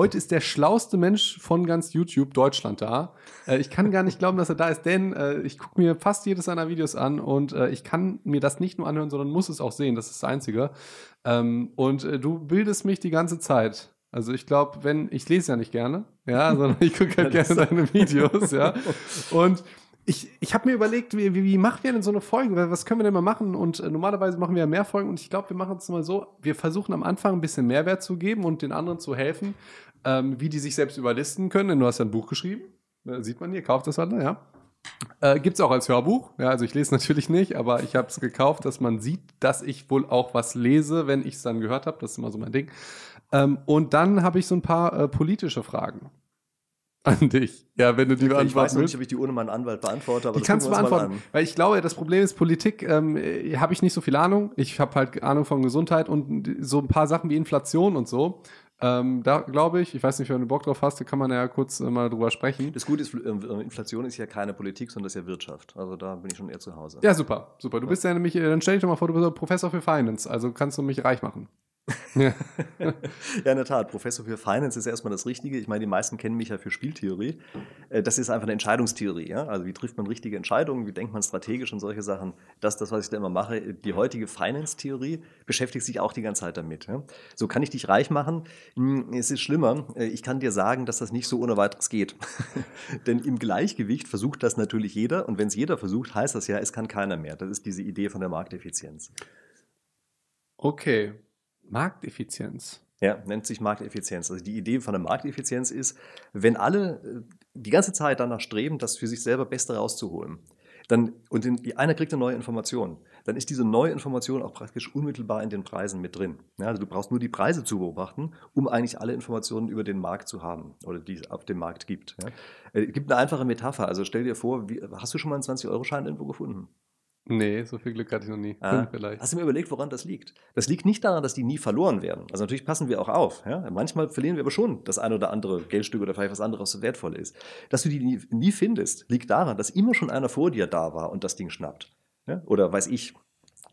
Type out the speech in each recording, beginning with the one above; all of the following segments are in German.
Heute ist der schlauste Mensch von ganz YouTube Deutschland da. Äh, ich kann gar nicht glauben, dass er da ist, denn äh, ich gucke mir fast jedes seiner Videos an und äh, ich kann mir das nicht nur anhören, sondern muss es auch sehen. Das ist das Einzige. Ähm, und äh, du bildest mich die ganze Zeit. Also ich glaube, wenn, ich lese ja nicht gerne, ja, sondern ich gucke halt gerne deine Videos, ja. Und ich, ich habe mir überlegt, wie, wie, wie machen wir denn so eine Folge? Was können wir denn mal machen? Und äh, normalerweise machen wir ja mehr Folgen und ich glaube, wir machen es mal so, wir versuchen am Anfang ein bisschen Mehrwert zu geben und den anderen zu helfen ähm, wie die sich selbst überlisten können. Denn du hast ja ein Buch geschrieben, äh, sieht man hier, kauft das alle, ja. Äh, Gibt es auch als Hörbuch. Ja, also ich lese natürlich nicht, aber ich habe es gekauft, dass man sieht, dass ich wohl auch was lese, wenn ich es dann gehört habe. Das ist immer so mein Ding. Ähm, und dann habe ich so ein paar äh, politische Fragen an dich. Ja, wenn du die beantworten Ich weiß nicht, ob ich die ohne meinen Anwalt beantworte, aber die kannst du beantworten. Weil ich glaube, das Problem ist Politik. Ähm, äh, habe ich nicht so viel Ahnung. Ich habe halt Ahnung von Gesundheit und so ein paar Sachen wie Inflation und so. Ähm, da glaube ich, ich weiß nicht, wenn du Bock drauf hast, da kann man ja kurz äh, mal drüber sprechen. Das Gute ist, ähm, äh, Inflation ist ja keine Politik, sondern das ist ja Wirtschaft. Also da bin ich schon eher zu Hause. Ja, super, super. Du ja. bist ja nämlich, äh, dann stell dich doch mal vor, du bist Professor für Finance, also kannst du mich reich machen ja. ja, in der Tat. Professor für Finance ist erstmal das Richtige. Ich meine, die meisten kennen mich ja für Spieltheorie. Äh, das ist einfach eine Entscheidungstheorie. Ja? Also, wie trifft man richtige Entscheidungen? Wie denkt man strategisch und solche Sachen? Das, das, was ich da immer mache. Die heutige Finance-Theorie beschäftigt sich auch die ganze Zeit damit. Ja? So kann ich dich reich machen. Hm, es ist schlimmer. Äh, ich kann dir sagen, dass das nicht so ohne weiteres geht. Denn im Gleichgewicht versucht das natürlich jeder. Und wenn es jeder versucht, heißt das ja, es kann keiner mehr. Das ist diese Idee von der Markteffizienz. Okay, Markteffizienz. Ja, nennt sich Markteffizienz. Also die Idee von der Markteffizienz ist, wenn alle äh, die ganze Zeit danach streben, das für sich selber Beste rauszuholen, dann, und in, einer kriegt eine neue Information, dann ist diese neue Information auch praktisch unmittelbar in den Preisen mit drin. Ja, also du brauchst nur die Preise zu beobachten, um eigentlich alle Informationen über den Markt zu haben oder die es auf dem Markt gibt. Ja. Es äh, gibt eine einfache Metapher. Also stell dir vor, wie, hast du schon mal einen 20-Euro-Schein irgendwo gefunden? Nee, so viel Glück hatte ich noch nie. Ah, vielleicht. Hast du mir überlegt, woran das liegt? Das liegt nicht daran, dass die nie verloren werden. Also natürlich passen wir auch auf. Ja? Manchmal verlieren wir aber schon das ein oder andere Geldstück oder vielleicht was anderes, was wertvoll ist. Dass du die nie, nie findest, liegt daran, dass immer schon einer vor dir da war und das Ding schnappt. Ja? Oder weiß ich,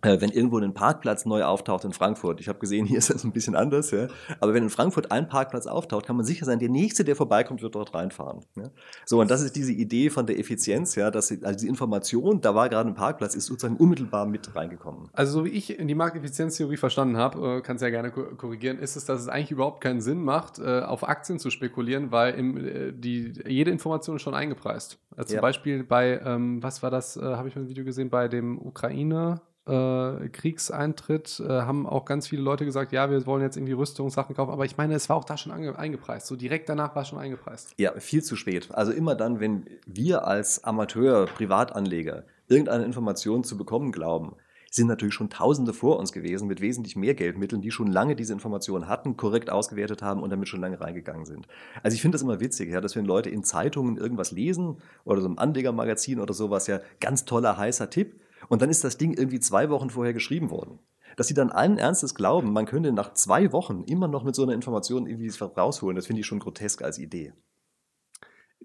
äh, wenn irgendwo ein Parkplatz neu auftaucht in Frankfurt, ich habe gesehen, hier ist das ein bisschen anders, ja? aber wenn in Frankfurt ein Parkplatz auftaucht, kann man sicher sein, der nächste, der vorbeikommt, wird dort reinfahren. Ja? So, und das ist diese Idee von der Effizienz, ja, dass die, also die Information, da war gerade ein Parkplatz, ist sozusagen unmittelbar mit reingekommen. Also so wie ich in die Markteffizienztheorie verstanden habe, äh, kannst ja gerne korrigieren, ist es, dass es eigentlich überhaupt keinen Sinn macht, äh, auf Aktien zu spekulieren, weil im, die, jede Information ist schon eingepreist. Also zum ja. Beispiel bei, ähm, was war das, äh, habe ich mal ein Video gesehen, bei dem Ukraine äh, Kriegseintritt äh, haben auch ganz viele Leute gesagt, ja, wir wollen jetzt irgendwie Rüstungssachen kaufen. Aber ich meine, es war auch da schon eingepreist. So direkt danach war es schon eingepreist. Ja, viel zu spät. Also immer dann, wenn wir als Amateur, Privatanleger irgendeine Information zu bekommen glauben, sind natürlich schon Tausende vor uns gewesen mit wesentlich mehr Geldmitteln, die schon lange diese Informationen hatten, korrekt ausgewertet haben und damit schon lange reingegangen sind. Also ich finde das immer witzig, ja, dass wenn Leute in Zeitungen irgendwas lesen oder so ein Anlegermagazin oder sowas, ja, ganz toller heißer Tipp, und dann ist das Ding irgendwie zwei Wochen vorher geschrieben worden. Dass sie dann allen Ernstes glauben, man könnte nach zwei Wochen immer noch mit so einer Information irgendwie rausholen, das finde ich schon grotesk als Idee.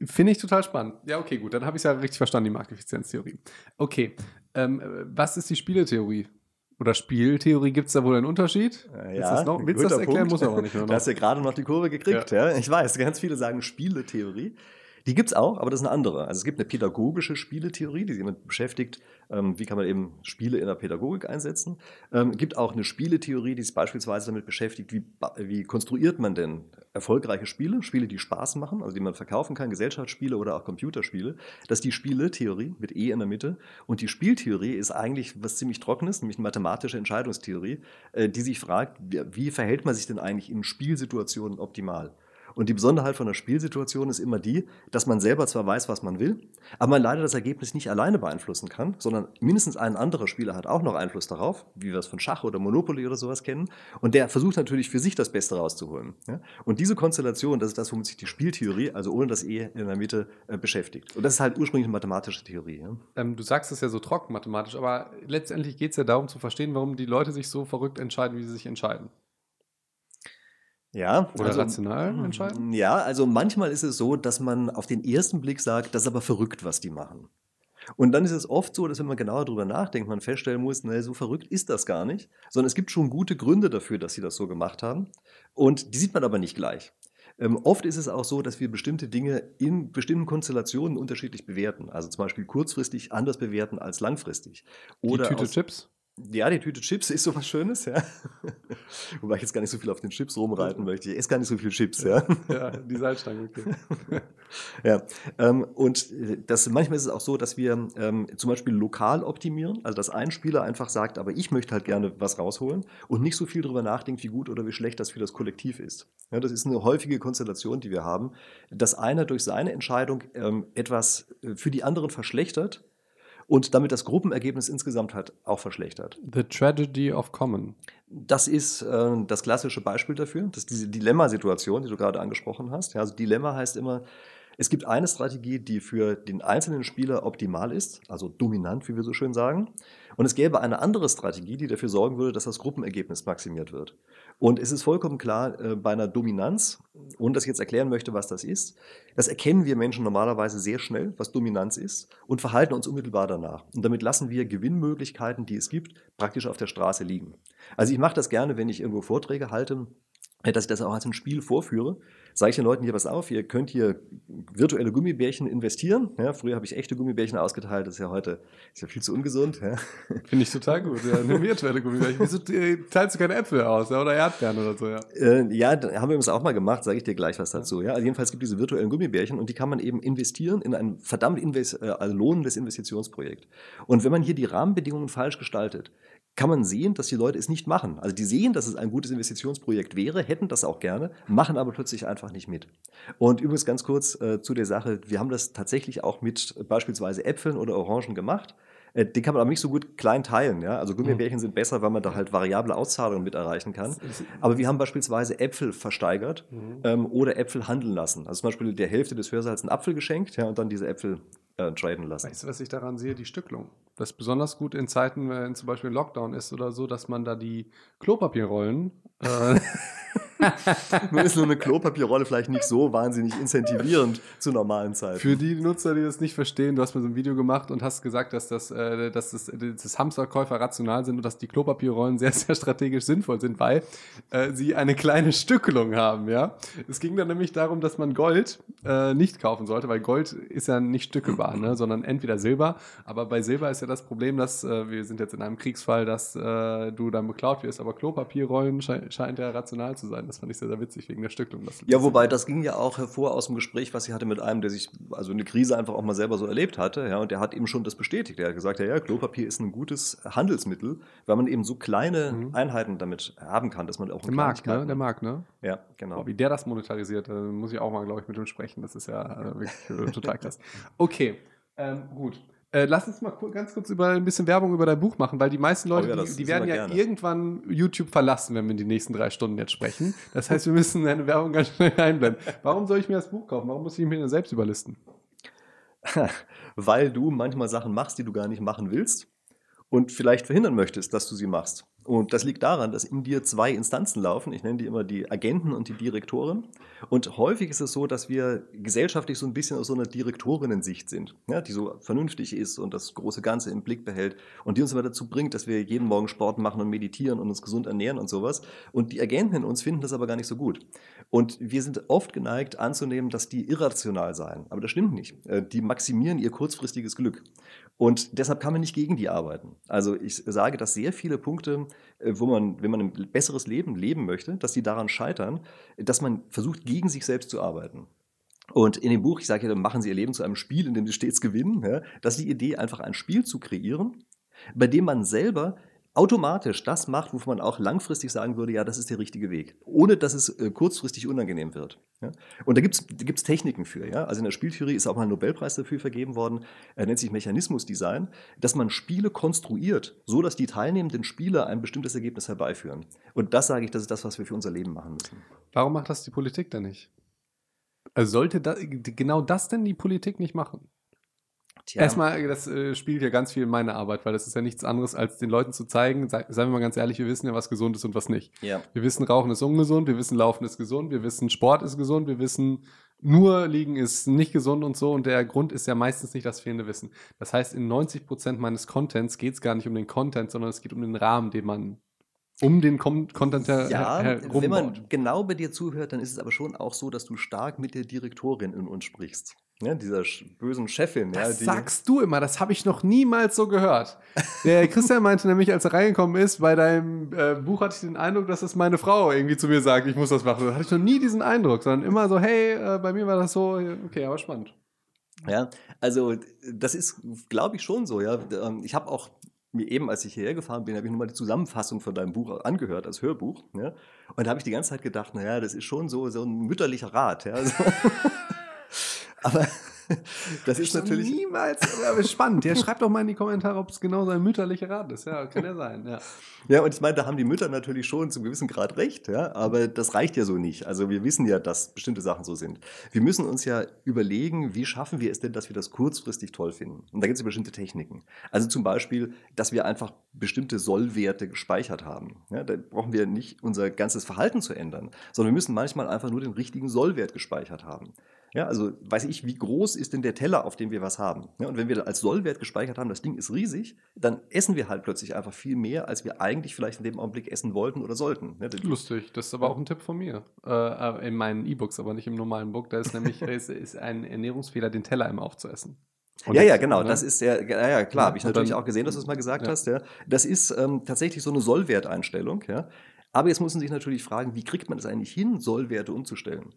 Finde ich total spannend. Ja, okay, gut, dann habe ich es ja richtig verstanden, die Markteffizienztheorie. Okay, ähm, was ist die Spieletheorie? Oder Spieltheorie, gibt es da wohl einen Unterschied? Äh, ja, willst du das, noch, willst das erklären? Punkt. Muss aber nicht mehr noch. Du hast ja gerade noch die Kurve gekriegt, ja. ja. Ich weiß, ganz viele sagen Spieletheorie. Die gibt's auch, aber das ist eine andere. Also es gibt eine pädagogische Spieletheorie, die sich damit beschäftigt, ähm, wie kann man eben Spiele in der Pädagogik einsetzen. Es ähm, gibt auch eine Spieletheorie, die sich beispielsweise damit beschäftigt, wie, wie konstruiert man denn erfolgreiche Spiele, Spiele, die Spaß machen, also die man verkaufen kann, Gesellschaftsspiele oder auch Computerspiele. Das ist die Spieletheorie mit E in der Mitte. Und die Spieltheorie ist eigentlich was ziemlich Trockenes, nämlich eine mathematische Entscheidungstheorie, äh, die sich fragt, wie, wie verhält man sich denn eigentlich in Spielsituationen optimal? Und die Besonderheit von der Spielsituation ist immer die, dass man selber zwar weiß, was man will, aber man leider das Ergebnis nicht alleine beeinflussen kann, sondern mindestens ein anderer Spieler hat auch noch Einfluss darauf, wie wir es von Schach oder Monopoly oder sowas kennen. Und der versucht natürlich für sich das Beste rauszuholen. Und diese Konstellation, das ist das, womit sich die Spieltheorie, also ohne das E in der Mitte, äh, beschäftigt. Und das ist halt ursprünglich eine mathematische Theorie. Ähm, du sagst es ja so trocken mathematisch, aber letztendlich geht es ja darum zu verstehen, warum die Leute sich so verrückt entscheiden, wie sie sich entscheiden. Ja. Oder also, rational hm. entscheiden? Ja, also manchmal ist es so, dass man auf den ersten Blick sagt, das ist aber verrückt, was die machen. Und dann ist es oft so, dass wenn man genauer darüber nachdenkt, man feststellen muss, naja, so verrückt ist das gar nicht, sondern es gibt schon gute Gründe dafür, dass sie das so gemacht haben. Und die sieht man aber nicht gleich. Ähm, oft ist es auch so, dass wir bestimmte Dinge in bestimmten Konstellationen unterschiedlich bewerten. Also zum Beispiel kurzfristig anders bewerten als langfristig. Oder die Tüte aus, Chips? ja, die Tüte Chips ist sowas Schönes, ja. Wobei ich jetzt gar nicht so viel auf den Chips rumreiten möchte. Ich esse gar nicht so viel Chips, ja. Ja, die Salzstange, okay. ja, ähm, und äh, das, manchmal ist es auch so, dass wir ähm, zum Beispiel lokal optimieren, also dass ein Spieler einfach sagt, aber ich möchte halt gerne was rausholen und nicht so viel darüber nachdenkt, wie gut oder wie schlecht das für das Kollektiv ist. Ja, das ist eine häufige Konstellation, die wir haben, dass einer durch seine Entscheidung ähm, etwas äh, für die anderen verschlechtert, und damit das Gruppenergebnis insgesamt halt auch verschlechtert. The Tragedy of Common. Das ist äh, das klassische Beispiel dafür. Das ist diese Dilemmasituation, die du gerade angesprochen hast. Ja, also Dilemma heißt immer, es gibt eine Strategie, die für den einzelnen Spieler optimal ist, also dominant, wie wir so schön sagen. Und es gäbe eine andere Strategie, die dafür sorgen würde, dass das Gruppenergebnis maximiert wird. Und es ist vollkommen klar, äh, bei einer Dominanz, und das jetzt erklären möchte, was das ist, das erkennen wir Menschen normalerweise sehr schnell, was Dominanz ist, und verhalten uns unmittelbar danach. Und damit lassen wir Gewinnmöglichkeiten, die es gibt, praktisch auf der Straße liegen. Also ich mache das gerne, wenn ich irgendwo Vorträge halte, dass ich das auch als ein Spiel vorführe, sage ich den Leuten hier, was auf, ihr könnt hier virtuelle Gummibärchen investieren. Ja, früher habe ich echte Gummibärchen ausgeteilt, das ist ja heute ist ja viel zu ungesund. Ja. Finde ich total gut, ja, nur virtuelle Gummibärchen. Wieso äh, teilst du keine Äpfel aus oder Erdbeeren oder so? Ja, äh, ja haben wir uns auch mal gemacht, sage ich dir gleich was dazu. Ja. Also jedenfalls gibt es diese virtuellen Gummibärchen und die kann man eben investieren in ein verdammt invest äh, also lohnendes Investitionsprojekt. Und wenn man hier die Rahmenbedingungen falsch gestaltet, kann man sehen, dass die Leute es nicht machen. Also die sehen, dass es ein gutes Investitionsprojekt wäre, hätten das auch gerne, machen aber plötzlich einfach nicht mit. Und übrigens ganz kurz äh, zu der Sache, wir haben das tatsächlich auch mit beispielsweise Äpfeln oder Orangen gemacht. Äh, den kann man aber nicht so gut klein teilen. Ja? Also mhm. Gummibärchen mhm. sind besser, weil man da halt variable Auszahlungen mit erreichen kann. Aber wir haben beispielsweise Äpfel versteigert mhm. ähm, oder Äpfel handeln lassen. Also zum Beispiel der Hälfte des Hörsaals einen Apfel geschenkt ja, und dann diese Äpfel äh, traden lassen. Weißt du, was ich daran sehe? Die Stücklung. Das ist besonders gut in Zeiten, äh, wenn zum Beispiel Lockdown ist oder so, dass man da die Klopapierrollen äh, Nur ist so eine Klopapierrolle vielleicht nicht so wahnsinnig incentivierend zu normalen Zeiten. Für die Nutzer, die das nicht verstehen, du hast mir so ein Video gemacht und hast gesagt, dass das, äh, dass das, äh, das Hamsterkäufer rational sind und dass die Klopapierrollen sehr, sehr strategisch sinnvoll sind, weil äh, sie eine kleine Stückelung haben, ja. Es ging dann nämlich darum, dass man Gold äh, nicht kaufen sollte, weil Gold ist ja nicht stückelbar, ne, sondern entweder Silber. Aber bei Silber ist ja das Problem, dass äh, wir sind jetzt in einem Kriegsfall, dass äh, du dann beklaut wirst, aber Klopapierrollen sche scheint ja rational zu sein. Das fand ich sehr, sehr witzig wegen der Stücklung. ja, wobei das ging ja auch hervor aus dem Gespräch, was ich hatte mit einem, der sich also eine Krise einfach auch mal selber so erlebt hatte. Ja, und der hat eben schon das bestätigt. Er hat gesagt, ja, ja, Klopapier ist ein gutes Handelsmittel, weil man eben so kleine mhm. Einheiten damit haben kann, dass man auch der Markt, ne? Der Markt, ne? Ja, genau. Boah, wie der das monetarisiert, da muss ich auch mal, glaube ich, mit ihm sprechen. Das ist ja also wirklich äh, total krass. Okay, ähm, gut. Äh, lass uns mal ganz kurz über ein bisschen Werbung über dein Buch machen, weil die meisten Leute, oh ja, die, die werden ja gerne. irgendwann YouTube verlassen, wenn wir die nächsten drei Stunden jetzt sprechen. Das heißt, wir müssen deine Werbung ganz schnell einblenden. Warum soll ich mir das Buch kaufen? Warum muss ich mich denn selbst überlisten? weil du manchmal Sachen machst, die du gar nicht machen willst und vielleicht verhindern möchtest, dass du sie machst. Und das liegt daran, dass in dir zwei Instanzen laufen. Ich nenne die immer die Agenten und die Direktoren. Und häufig ist es so, dass wir gesellschaftlich so ein bisschen aus so einer Direktorinnen-Sicht sind, ja, die so vernünftig ist und das große Ganze im Blick behält und die uns immer dazu bringt, dass wir jeden Morgen Sport machen und meditieren und uns gesund ernähren und sowas. Und die Agenten in uns finden das aber gar nicht so gut. Und wir sind oft geneigt anzunehmen, dass die irrational seien. Aber das stimmt nicht. Äh, die maximieren ihr kurzfristiges Glück. Und deshalb kann man nicht gegen die arbeiten. Also ich sage, dass sehr viele Punkte, äh, wo man, wenn man ein besseres Leben leben möchte, dass die daran scheitern, dass man versucht, gegen sich selbst zu arbeiten. Und in dem Buch, ich sage ja, machen Sie Ihr Leben zu einem Spiel, in dem Sie stets gewinnen. Ja, das die Idee, einfach ein Spiel zu kreieren, bei dem man selber automatisch das macht, wovon man auch langfristig sagen würde, ja, das ist der richtige Weg, ohne dass es äh, kurzfristig unangenehm wird. Ja? Und da gibt es Techniken für. Ja? Also in der Spieltheorie ist auch mal ein Nobelpreis dafür vergeben worden, äh, nennt sich Mechanismusdesign, dass man Spiele konstruiert, so dass die teilnehmenden Spieler ein bestimmtes Ergebnis herbeiführen. Und das sage ich, das ist das, was wir für unser Leben machen müssen. Warum macht das die Politik dann nicht? Also sollte da, genau das denn die Politik nicht machen? Tja. Erstmal, das äh, spielt ja ganz viel in meiner Arbeit, weil das ist ja nichts anderes, als den Leuten zu zeigen, sei, seien wir mal ganz ehrlich, wir wissen ja, was gesund ist und was nicht. Ja. Wir wissen, Rauchen ist ungesund, wir wissen, Laufen ist gesund, wir wissen, Sport ist gesund, wir wissen, nur Liegen ist nicht gesund und so. Und der Grund ist ja meistens nicht das fehlende Wissen. Das heißt, in 90 Prozent meines Contents geht es gar nicht um den Content, sondern es geht um den Rahmen, den man um den Content her Ja, her wenn man genau bei dir zuhört, dann ist es aber schon auch so, dass du stark mit der Direktorin in uns sprichst. Ja, ne, dieser bösen Chefin. Das ja, sagst du immer, das habe ich noch niemals so gehört. Der Christian meinte nämlich, als er reingekommen ist, bei deinem äh, Buch hatte ich den Eindruck, dass das meine Frau irgendwie zu mir sagt, ich muss das machen. Da hatte ich noch nie diesen Eindruck, sondern immer so, hey, äh, bei mir war das so, okay, aber spannend. Ja, also das ist, glaube ich, schon so. Ja, ähm, Ich habe auch mir eben, als ich hierher gefahren bin, habe ich nochmal die Zusammenfassung von deinem Buch angehört, als Hörbuch. Ja? Ne? Und da habe ich die ganze Zeit gedacht, naja, das ist schon so, so ein mütterlicher Rat. Ja? Also Aber das ist natürlich. Niemals, aber spannend. Ja, schreibt doch mal in die Kommentare, ob es genau sein mütterlicher Rat ist. Ja, kann ja sein. Ja, ja und ich meine, da haben die Mütter natürlich schon zum gewissen Grad recht, ja, aber das reicht ja so nicht. Also wir wissen ja, dass bestimmte Sachen so sind. Wir müssen uns ja überlegen, wie schaffen wir es denn, dass wir das kurzfristig toll finden. Und da gibt es ja bestimmte Techniken. Also zum Beispiel, dass wir einfach bestimmte Sollwerte gespeichert haben. Ja, da brauchen wir nicht unser ganzes Verhalten zu ändern, sondern wir müssen manchmal einfach nur den richtigen Sollwert gespeichert haben. Ja, also weiß ich, wie groß ist denn der Teller, auf dem wir was haben? Ja, und wenn wir als Sollwert gespeichert haben, das Ding ist riesig, dann essen wir halt plötzlich einfach viel mehr, als wir eigentlich vielleicht in dem Augenblick essen wollten oder sollten. Ja, ne? Lustig, das ist aber auch ein Tipp von mir. Äh, in meinen E-Books, aber nicht im normalen Book. Da ist nämlich ist ein Ernährungsfehler, den Teller immer aufzuessen. Und ja, ja, genau. Ne? Das ist ja, ja, ja klar, ja, habe ich natürlich dann, auch gesehen, dass du es mal gesagt ja. hast. Ja. Das ist ähm, tatsächlich so eine Sollwerteinstellung. Ja. Aber jetzt muss man sich natürlich fragen, wie kriegt man es eigentlich hin, Sollwerte umzustellen?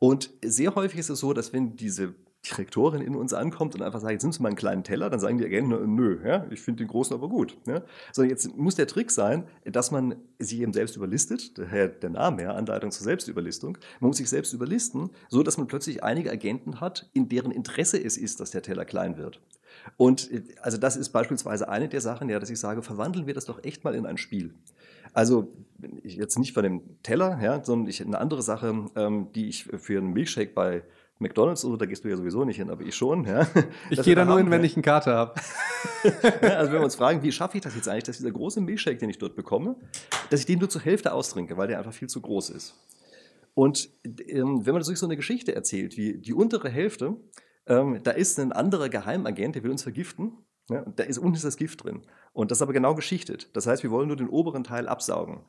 Und sehr häufig ist es so, dass wenn diese Direktorin in uns ankommt und einfach sagt, jetzt nimmst du mal einen kleinen Teller, dann sagen die Agenten, nö, ja, ich finde den großen aber gut. Ja. Sondern jetzt muss der Trick sein, dass man sich eben selbst überlistet, daher der Name, ja, Anleitung zur Selbstüberlistung. Man muss sich selbst überlisten, so dass man plötzlich einige Agenten hat, in deren Interesse es ist, dass der Teller klein wird. Und äh, also das ist beispielsweise eine der Sachen, ja, dass ich sage, verwandeln wir das doch echt mal in ein Spiel. Also jetzt nicht von dem Teller, ja, sondern ich, eine andere Sache, ähm, die ich für einen Milkshake bei McDonalds oder so, da gehst du ja sowieso nicht hin, aber ich schon. Ja. Ich gehe da nur hin, wenn ich einen Kater habe. ja, also wenn wir uns fragen, wie schaffe ich das jetzt eigentlich, dass dieser große Milchshake, den ich dort bekomme, dass ich den nur zur Hälfte austrinke, weil der einfach viel zu groß ist. Und ähm, wenn man sich so eine Geschichte erzählt, wie die untere Hälfte, ähm, da ist ein anderer Geheimagent, der will uns vergiften. Ja, da ist unten ist das Gift drin. Und das ist aber genau geschichtet. Das heißt, wir wollen nur den oberen Teil absaugen.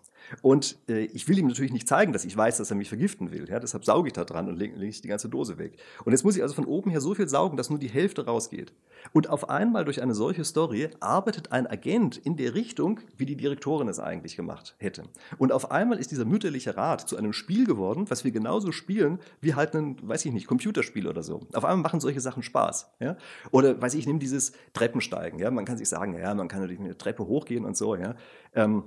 Und äh, ich will ihm natürlich nicht zeigen, dass ich weiß, dass er mich vergiften will. Ja? Deshalb sauge ich da dran und lege leg die ganze Dose weg. Und jetzt muss ich also von oben her so viel saugen, dass nur die Hälfte rausgeht. Und auf einmal durch eine solche Story arbeitet ein Agent in der Richtung, wie die Direktorin es eigentlich gemacht hätte. Und auf einmal ist dieser mütterliche Rat zu einem Spiel geworden, was wir genauso spielen wie halt ein, weiß ich nicht, Computerspiel oder so. Auf einmal machen solche Sachen Spaß. Ja? Oder, weiß ich, ich nehme dieses Treppensteigen. Ja? Man kann sich sagen, ja, man kann die eine Treppe hochgehen und so, ja. Ähm,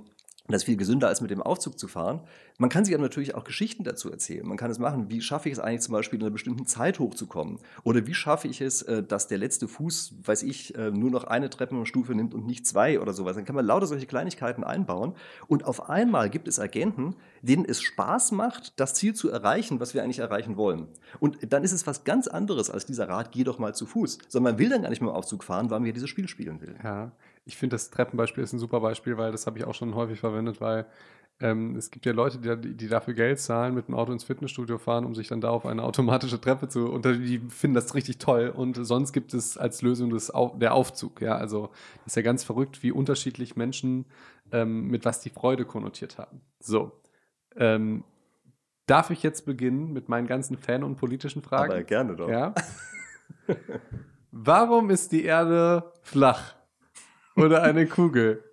das ist viel gesünder, als mit dem Aufzug zu fahren. Man kann sich aber natürlich auch Geschichten dazu erzählen. Man kann es machen, wie schaffe ich es eigentlich zum Beispiel in einer bestimmten Zeit hochzukommen? Oder wie schaffe ich es, äh, dass der letzte Fuß, weiß ich, äh, nur noch eine Treppenstufe nimmt und nicht zwei oder sowas. Dann kann man lauter solche Kleinigkeiten einbauen. Und auf einmal gibt es Agenten, denen es Spaß macht, das Ziel zu erreichen, was wir eigentlich erreichen wollen. Und dann ist es was ganz anderes als dieser Rat, geh doch mal zu Fuß. Sondern man will dann gar nicht mehr im Aufzug fahren, weil man ja dieses Spiel spielen will. Ja ich finde, das Treppenbeispiel ist ein super Beispiel, weil das habe ich auch schon häufig verwendet, weil ähm, es gibt ja Leute, die, die, dafür Geld zahlen, mit dem Auto ins Fitnessstudio fahren, um sich dann da auf eine automatische Treppe zu unter die finden das richtig toll und sonst gibt es als Lösung das der Aufzug. Ja, also das ist ja ganz verrückt, wie unterschiedlich Menschen ähm, mit was die Freude konnotiert haben. So. Ähm, darf ich jetzt beginnen mit meinen ganzen Fan- und politischen Fragen? Aber gerne doch. Ja. Warum ist die Erde flach? oder eine Kugel?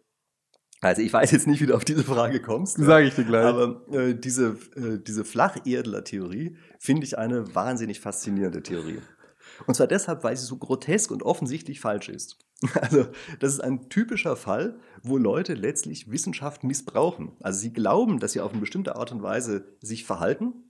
Also ich weiß jetzt nicht, wie du auf diese Frage kommst. Ne? Sage ich dir gleich. Aber äh, diese, äh, diese Flacherdler-Theorie finde ich eine wahnsinnig faszinierende Theorie. Und zwar deshalb, weil sie so grotesk und offensichtlich falsch ist. Also das ist ein typischer Fall, wo Leute letztlich Wissenschaft missbrauchen. Also sie glauben, dass sie auf eine bestimmte Art und Weise sich verhalten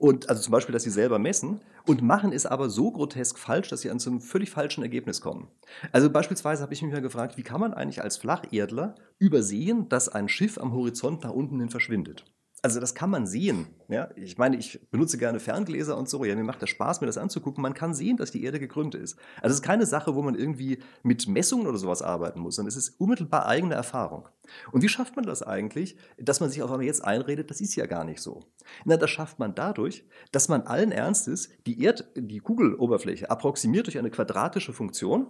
und also zum Beispiel, dass sie selber messen und machen es aber so grotesk falsch, dass sie an so einem völlig falschen Ergebnis kommen. Also beispielsweise habe ich mich mal gefragt, wie kann man eigentlich als Flacherdler übersehen, dass ein Schiff am Horizont nach unten hin verschwindet? Also das kann man sehen. Ja? Ich meine, ich benutze gerne Ferngläser und so. Ja, mir macht das Spaß, mir das anzugucken. Man kann sehen, dass die Erde gekrümmt ist. Also es ist keine Sache, wo man irgendwie mit Messungen oder sowas arbeiten muss, sondern es ist unmittelbar eigene Erfahrung. Und wie schafft man das eigentlich, dass man sich auf einmal jetzt einredet, das ist ja gar nicht so? Na, das schafft man dadurch, dass man allen Ernstes die Erd, die Kugeloberfläche approximiert durch eine quadratische Funktion,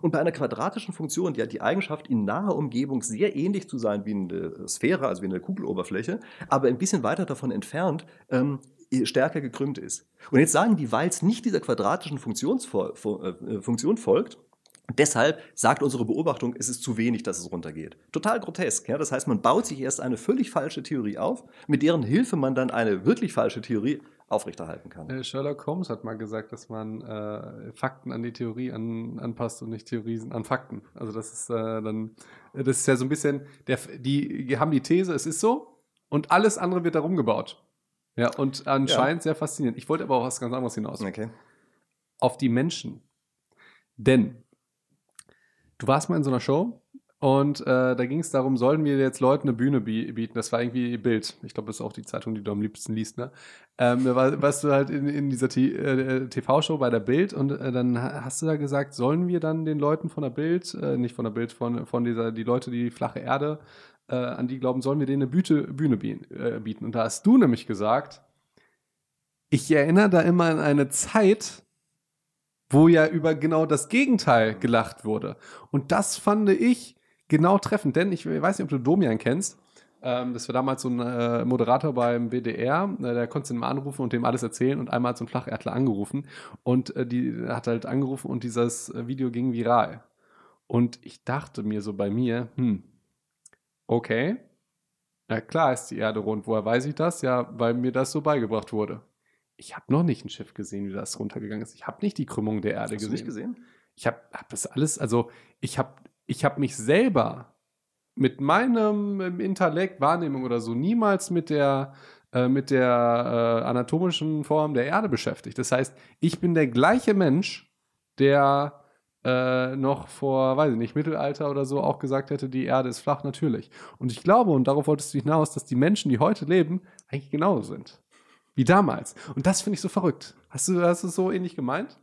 und bei einer quadratischen Funktion, die hat die Eigenschaft, in naher Umgebung sehr ähnlich zu sein wie eine Sphäre, also wie eine Kugeloberfläche, aber ein bisschen weiter davon entfernt, ähm, stärker gekrümmt ist. Und jetzt sagen die, weil es nicht dieser quadratischen äh, äh, Funktion folgt, Deshalb sagt unsere Beobachtung, es ist zu wenig, dass es runtergeht. Total grotesk. Ja? Das heißt, man baut sich erst eine völlig falsche Theorie auf, mit deren Hilfe man dann eine wirklich falsche Theorie aufrechterhalten kann. Äh, Sherlock Holmes hat mal gesagt, dass man äh, Fakten an die Theorie an, anpasst und nicht Theorien an Fakten. Also das ist äh, dann, äh, das ist ja so ein bisschen, der, die haben die These, es ist so und alles andere wird darum gebaut. Ja, und anscheinend ja. sehr faszinierend. Ich wollte aber auch was ganz anderes hinaus. Okay. Auf die Menschen. Denn du warst mal in so einer Show, und äh, da ging es darum, sollen wir jetzt Leuten eine Bühne bieten? Das war irgendwie Bild. Ich glaube, das ist auch die Zeitung, die du am liebsten liest. Ne? Ähm, da war, warst du halt in, in dieser TV-Show äh, äh, bei der Bild und äh, dann hast du da gesagt, sollen wir dann den Leuten von der Bild, äh, nicht von der Bild, von, von dieser, die Leute, die flache Erde, äh, an die glauben, sollen wir denen eine Büte, Bühne äh, bieten? Und da hast du nämlich gesagt, ich erinnere da immer an eine Zeit, wo ja über genau das Gegenteil gelacht wurde. Und das fand ich Genau treffend, denn ich weiß nicht, ob du Domian kennst. Ähm, das war damals so ein äh, Moderator beim WDR, äh, der konnte ihn mal anrufen und dem alles erzählen und einmal hat so ein Flacherdler angerufen und äh, die hat halt angerufen und dieses äh, Video ging viral. Und ich dachte mir so bei mir, hm, okay, na klar ist die Erde rund, woher weiß ich das? Ja, weil mir das so beigebracht wurde. Ich habe noch nicht ein Schiff gesehen, wie das runtergegangen ist. Ich habe nicht die Krümmung der Erde Hast gesehen. Hast du nicht gesehen? Ich habe hab das alles, also ich habe ich habe mich selber mit meinem ähm, Intellekt, Wahrnehmung oder so niemals mit der, äh, mit der äh, anatomischen Form der Erde beschäftigt. Das heißt, ich bin der gleiche Mensch, der äh, noch vor, weiß ich nicht, Mittelalter oder so auch gesagt hätte, die Erde ist flach, natürlich. Und ich glaube, und darauf wolltest du hinaus, dass die Menschen, die heute leben, eigentlich genauso sind. Wie damals. Und das finde ich so verrückt. Hast du, hast du so ähnlich gemeint?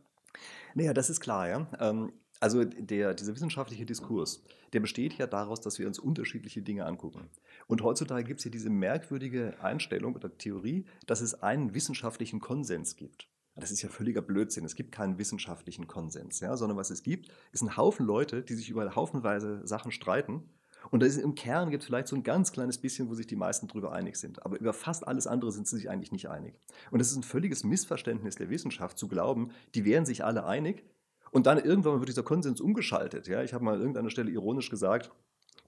Naja, das ist klar, ja. Ähm, also der, dieser wissenschaftliche Diskurs, der besteht ja daraus, dass wir uns unterschiedliche Dinge angucken. Und heutzutage gibt es hier diese merkwürdige Einstellung oder Theorie, dass es einen wissenschaftlichen Konsens gibt. Das ist ja völliger Blödsinn. Es gibt keinen wissenschaftlichen Konsens, ja, sondern was es gibt, ist ein Haufen Leute, die sich über haufenweise Sachen streiten. Und ist, im Kern gibt es vielleicht so ein ganz kleines bisschen, wo sich die meisten darüber einig sind. Aber über fast alles andere sind sie sich eigentlich nicht einig. Und es ist ein völliges Missverständnis der Wissenschaft zu glauben, die wären sich alle einig, und dann irgendwann wird dieser Konsens umgeschaltet. Ja? Ich habe mal an irgendeiner Stelle ironisch gesagt,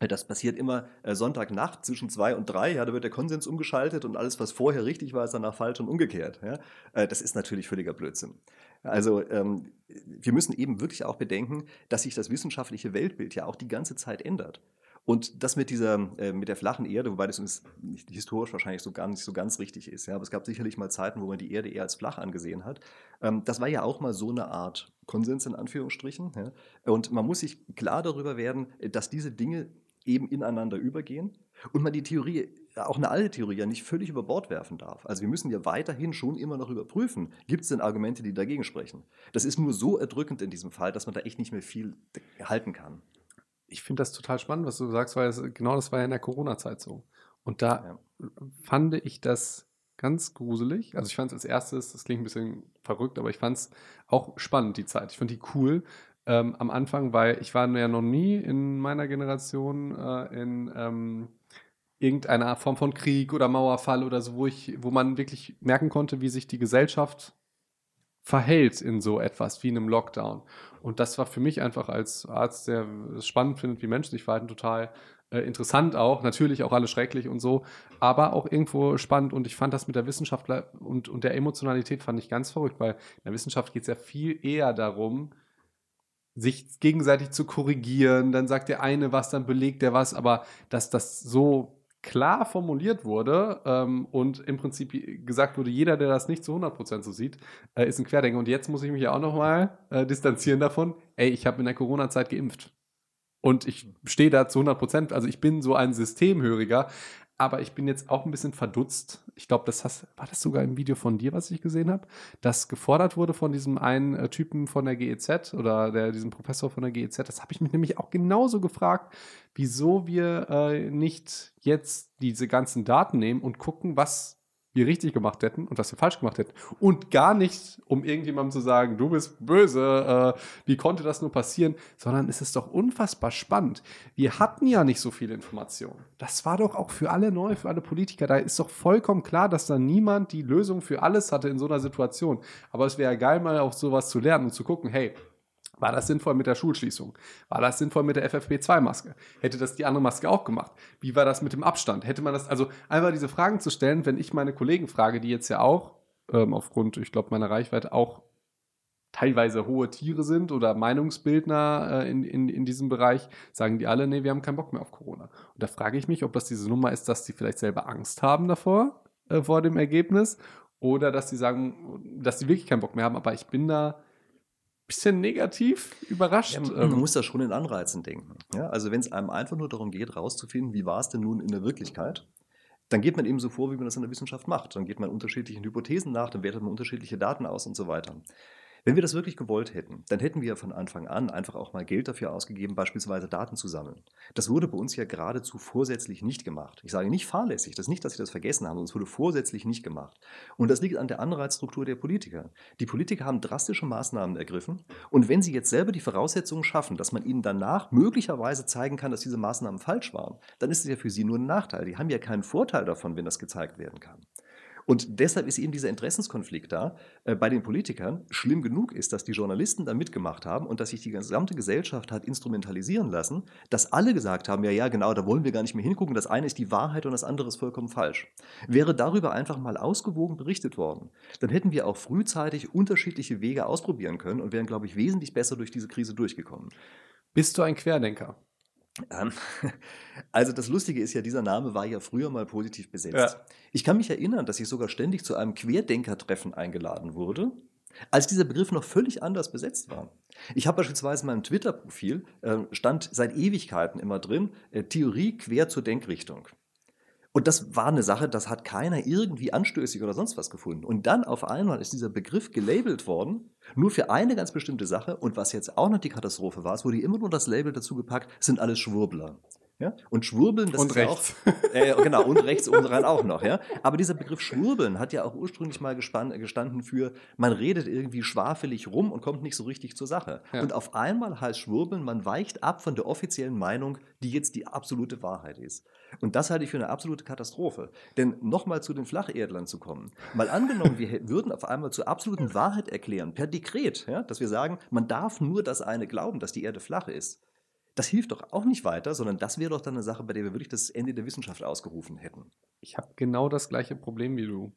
das passiert immer äh, Sonntagnacht zwischen zwei und drei. Ja, da wird der Konsens umgeschaltet und alles, was vorher richtig war, ist danach falsch und umgekehrt. Ja, äh, das ist natürlich völliger Blödsinn. Also ähm, wir müssen eben wirklich auch bedenken, dass sich das wissenschaftliche Weltbild ja auch die ganze Zeit ändert. Und das mit dieser, äh, mit der flachen Erde, wobei das uns historisch wahrscheinlich so gar nicht so ganz richtig ist, ja, aber es gab sicherlich mal Zeiten, wo man die Erde eher als flach angesehen hat. Ähm, das war ja auch mal so eine Art Konsens in Anführungsstrichen. Ja. Und man muss sich klar darüber werden, dass diese Dinge eben ineinander übergehen und man die Theorie, auch eine alte Theorie, ja nicht völlig über Bord werfen darf. Also wir müssen ja weiterhin schon immer noch überprüfen, gibt es denn Argumente, die dagegen sprechen. Das ist nur so erdrückend in diesem Fall, dass man da echt nicht mehr viel halten kann ich finde das total spannend, was du sagst, weil es, genau das war ja in der Corona-Zeit so. Und da ja. fand ich das ganz gruselig. Also ich fand es als erstes, das klingt ein bisschen verrückt, aber ich fand es auch spannend, die Zeit. Ich fand die cool. Ähm, am Anfang, weil ich war ja noch nie in meiner Generation äh, in ähm, irgendeiner Form von Krieg oder Mauerfall oder so, wo ich, wo man wirklich merken konnte, wie sich die Gesellschaft verhält in so etwas wie einem Lockdown. Und das war für mich einfach als Arzt, der es spannend findet, wie Menschen sich verhalten, total äh, interessant auch. Natürlich auch alles schrecklich und so, aber auch irgendwo spannend. Und ich fand das mit der Wissenschaft und, und der Emotionalität fand ich ganz verrückt, weil in der Wissenschaft geht es ja viel eher darum, sich gegenseitig zu korrigieren, dann sagt der eine was, dann belegt der was, aber dass das so klar formuliert wurde ähm, und im Prinzip gesagt wurde, jeder, der das nicht zu 100% so sieht, äh, ist ein Querdenker. Und jetzt muss ich mich ja auch nochmal äh, distanzieren davon, ey, ich habe in der Corona-Zeit geimpft. Und ich stehe da zu 100 also ich bin so ein Systemhöriger, aber ich bin jetzt auch ein bisschen verdutzt. Ich glaube, das hast, war das sogar im Video von dir, was ich gesehen habe, dass gefordert wurde von diesem einen äh, Typen von der GEZ oder der, diesem Professor von der GEZ. Das habe ich mich nämlich auch genauso gefragt, wieso wir äh, nicht jetzt diese ganzen Daten nehmen und gucken, was wir richtig gemacht hätten und was wir falsch gemacht hätten. Und gar nicht, um irgendjemandem zu sagen, du bist böse, äh, wie konnte das nur passieren, sondern es ist doch unfassbar spannend. Wir hatten ja nicht so viele Informationen. Das war doch auch für alle neu, für alle Politiker. Da ist doch vollkommen klar, dass da niemand die Lösung für alles hatte in so einer Situation. Aber es wäre geil, mal auf sowas zu lernen und zu gucken, hey, war das sinnvoll mit der Schulschließung? War das sinnvoll mit der FFP2-Maske? Hätte das die andere Maske auch gemacht? Wie war das mit dem Abstand? Hätte man das, also einfach diese Fragen zu stellen, wenn ich meine Kollegen frage, die jetzt ja auch ähm, aufgrund, ich glaube, meiner Reichweite auch teilweise hohe Tiere sind oder Meinungsbildner äh, in, in, in diesem Bereich, sagen die alle, nee, wir haben keinen Bock mehr auf Corona. Und da frage ich mich, ob das diese Nummer ist, dass die vielleicht selber Angst haben davor, äh, vor dem Ergebnis, oder dass sie sagen, dass sie wirklich keinen Bock mehr haben, aber ich bin da bisschen negativ überrascht. Ja, man ähm. muss da schon in Anreizen denken. Ja, also wenn es einem einfach nur darum geht, rauszufinden, wie war es denn nun in der Wirklichkeit, dann geht man eben so vor, wie man das in der Wissenschaft macht. Dann geht man unterschiedlichen Hypothesen nach, dann wertet man unterschiedliche Daten aus und so weiter. Wenn wir das wirklich gewollt hätten, dann hätten wir von Anfang an einfach auch mal Geld dafür ausgegeben, beispielsweise Daten zu sammeln. Das wurde bei uns ja geradezu vorsätzlich nicht gemacht. Ich sage nicht fahrlässig, das ist nicht, dass sie das vergessen haben, es wurde vorsätzlich nicht gemacht. Und das liegt an der Anreizstruktur der Politiker. Die Politiker haben drastische Maßnahmen ergriffen und wenn sie jetzt selber die Voraussetzungen schaffen, dass man ihnen danach möglicherweise zeigen kann, dass diese Maßnahmen falsch waren, dann ist es ja für sie nur ein Nachteil. Die haben ja keinen Vorteil davon, wenn das gezeigt werden kann. Und deshalb ist eben dieser Interessenskonflikt da äh, bei den Politikern. Schlimm genug ist, dass die Journalisten da mitgemacht haben und dass sich die gesamte Gesellschaft hat instrumentalisieren lassen, dass alle gesagt haben, ja, ja, genau, da wollen wir gar nicht mehr hingucken. Das eine ist die Wahrheit und das andere ist vollkommen falsch. Wäre darüber einfach mal ausgewogen berichtet worden, dann hätten wir auch frühzeitig unterschiedliche Wege ausprobieren können und wären, glaube ich, wesentlich besser durch diese Krise durchgekommen. Bist du ein Querdenker? Ähm, also das Lustige ist ja, dieser Name war ja früher mal positiv besetzt. Ja. Ich kann mich erinnern, dass ich sogar ständig zu einem Querdenkertreffen eingeladen wurde, als dieser Begriff noch völlig anders besetzt war. Ich habe beispielsweise in meinem Twitter-Profil, äh, stand seit Ewigkeiten immer drin, äh, Theorie quer zur Denkrichtung. Und das war eine Sache, das hat keiner irgendwie anstößig oder sonst was gefunden. Und dann auf einmal ist dieser Begriff gelabelt worden, nur für eine ganz bestimmte Sache. Und was jetzt auch noch die Katastrophe war, es wurde immer nur das Label dazu gepackt, sind alles Schwurbler. Ja? Und Schwurbeln, das und ist rechts. ja auch. Äh, genau, und rechts obendrein auch noch, ja. Aber dieser Begriff Schwurbeln hat ja auch ursprünglich mal gestanden für, man redet irgendwie schwafelig rum und kommt nicht so richtig zur Sache. Ja. Und auf einmal heißt Schwurbeln, man weicht ab von der offiziellen Meinung, die jetzt die absolute Wahrheit ist. Und das halte ich für eine absolute Katastrophe. Denn nochmal zu den Flacherdlern zu kommen. Mal angenommen, wir würden auf einmal zur absoluten Wahrheit erklären, per Dekret, ja, dass wir sagen, man darf nur das eine glauben, dass die Erde flach ist das hilft doch auch nicht weiter, sondern das wäre doch dann eine Sache, bei der wir wirklich das Ende der Wissenschaft ausgerufen hätten. Ich habe genau das gleiche Problem wie du.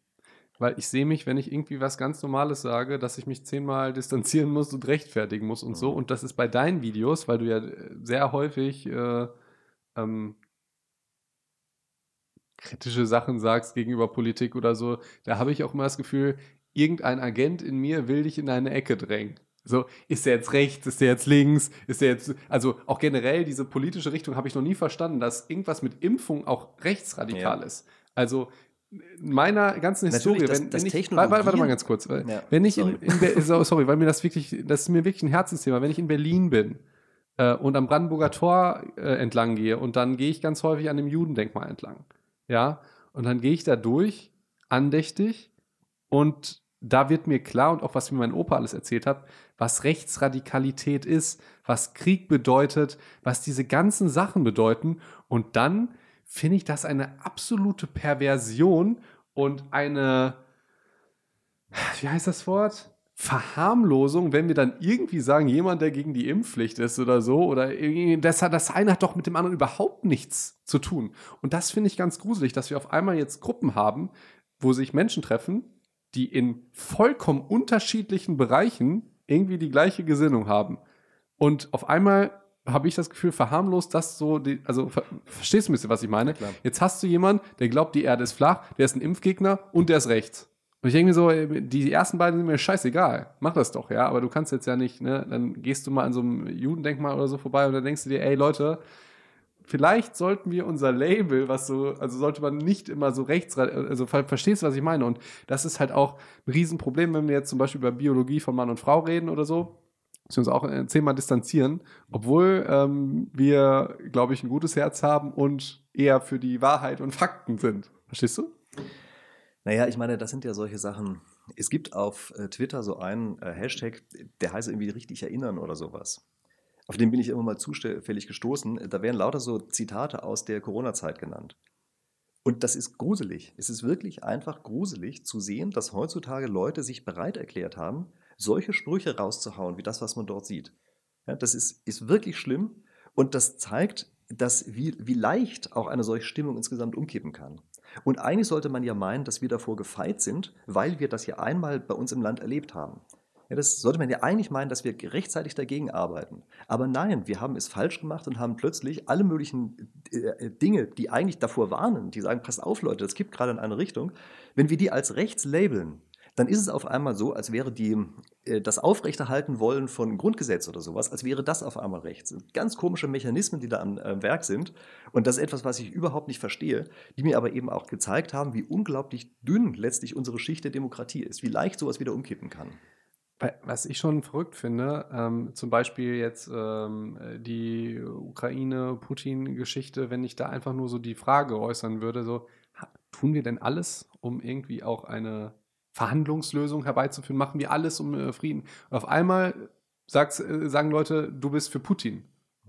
Weil ich sehe mich, wenn ich irgendwie was ganz Normales sage, dass ich mich zehnmal distanzieren muss und rechtfertigen muss und mhm. so. Und das ist bei deinen Videos, weil du ja äh, sehr häufig äh, ähm, kritische Sachen sagst gegenüber Politik oder so, da habe ich auch immer das Gefühl, irgendein Agent in mir will dich in eine Ecke drängen. So, ist der jetzt rechts, ist der jetzt links, ist der jetzt. Also auch generell diese politische Richtung habe ich noch nie verstanden, dass irgendwas mit Impfung auch rechtsradikal ja. ist. Also meiner ganzen Historie, das, wenn, das ich, warte, warte, mal ganz kurz, weil, ja, wenn ich sorry. In, in sorry, weil mir das wirklich, das ist mir wirklich ein Herzensthema, wenn ich in Berlin bin äh, und am Brandenburger Tor äh, entlang gehe und dann gehe ich ganz häufig an dem Judendenkmal entlang, ja, und dann gehe ich da durch, andächtig und da wird mir klar und auch was mir mein Opa alles erzählt hat, was Rechtsradikalität ist, was Krieg bedeutet, was diese ganzen Sachen bedeuten. Und dann finde ich das eine absolute Perversion und eine, wie heißt das Wort? Verharmlosung, wenn wir dann irgendwie sagen, jemand, der gegen die Impfpflicht ist oder so, oder das, das eine hat doch mit dem anderen überhaupt nichts zu tun. Und das finde ich ganz gruselig, dass wir auf einmal jetzt Gruppen haben, wo sich Menschen treffen, die in vollkommen unterschiedlichen Bereichen irgendwie die gleiche Gesinnung haben. Und auf einmal habe ich das Gefühl, verharmlost das so, die, also ver verstehst du ein bisschen, was ich meine? Ja, Jetzt hast du jemanden, der glaubt, die Erde ist flach, der ist ein Impfgegner und der ist rechts. Und ich denke mir so, die ersten beiden sind mir scheißegal. Mach das doch, ja. Aber du kannst jetzt ja nicht, ne? Dann gehst du mal an so einem Judendenkmal oder so vorbei und dann denkst du dir, ey Leute, vielleicht sollten wir unser Label, was so, also sollte man nicht immer so rechts, also verstehst du, was ich meine? Und das ist halt auch ein Riesenproblem, wenn wir jetzt zum Beispiel über Biologie von Mann und Frau reden oder so, dass wir uns auch äh, zehnmal distanzieren, obwohl ähm, wir, glaube ich, ein gutes Herz haben und eher für die Wahrheit und Fakten sind. Verstehst du? Naja, ich meine, das sind ja solche Sachen. Es gibt auf äh, Twitter so einen äh, Hashtag, der heißt irgendwie richtig erinnern oder sowas auf den bin ich immer mal zufällig gestoßen. Da werden lauter so Zitate aus der Corona-Zeit genannt. Und das ist gruselig. Es ist wirklich einfach gruselig zu sehen, dass heutzutage Leute sich bereit erklärt haben, solche Sprüche rauszuhauen, wie das, was man dort sieht. Ja, das ist, ist wirklich schlimm und das zeigt, dass wie, wie leicht auch eine solche Stimmung insgesamt umkippen kann. Und eigentlich sollte man ja meinen, dass wir davor gefeit sind, weil wir das ja einmal bei uns im Land erlebt haben. Ja, das sollte man ja eigentlich meinen, dass wir rechtzeitig dagegen arbeiten. Aber nein, wir haben es falsch gemacht und haben plötzlich alle möglichen äh, äh, Dinge, die eigentlich davor warnen, die sagen, passt auf Leute, das kippt gerade in eine Richtung, wenn wir die als rechts labeln, dann ist es auf einmal so, als wäre die, äh, das Aufrechterhalten wollen von Grundgesetz oder sowas, als wäre das auf einmal rechts. Ganz komische Mechanismen, die da am äh, Werk sind. Und das ist etwas, was ich überhaupt nicht verstehe, die mir aber eben auch gezeigt haben, wie unglaublich dünn letztlich unsere Schicht der Demokratie ist, wie leicht sowas wieder umkippen kann. Was ich schon verrückt finde, ähm, zum Beispiel jetzt ähm, die Ukraine-Putin-Geschichte, wenn ich da einfach nur so die Frage äußern würde, so tun wir denn alles, um irgendwie auch eine Verhandlungslösung herbeizuführen? Machen wir alles um äh, Frieden? Und auf einmal sagst, äh, sagen Leute, du bist für Putin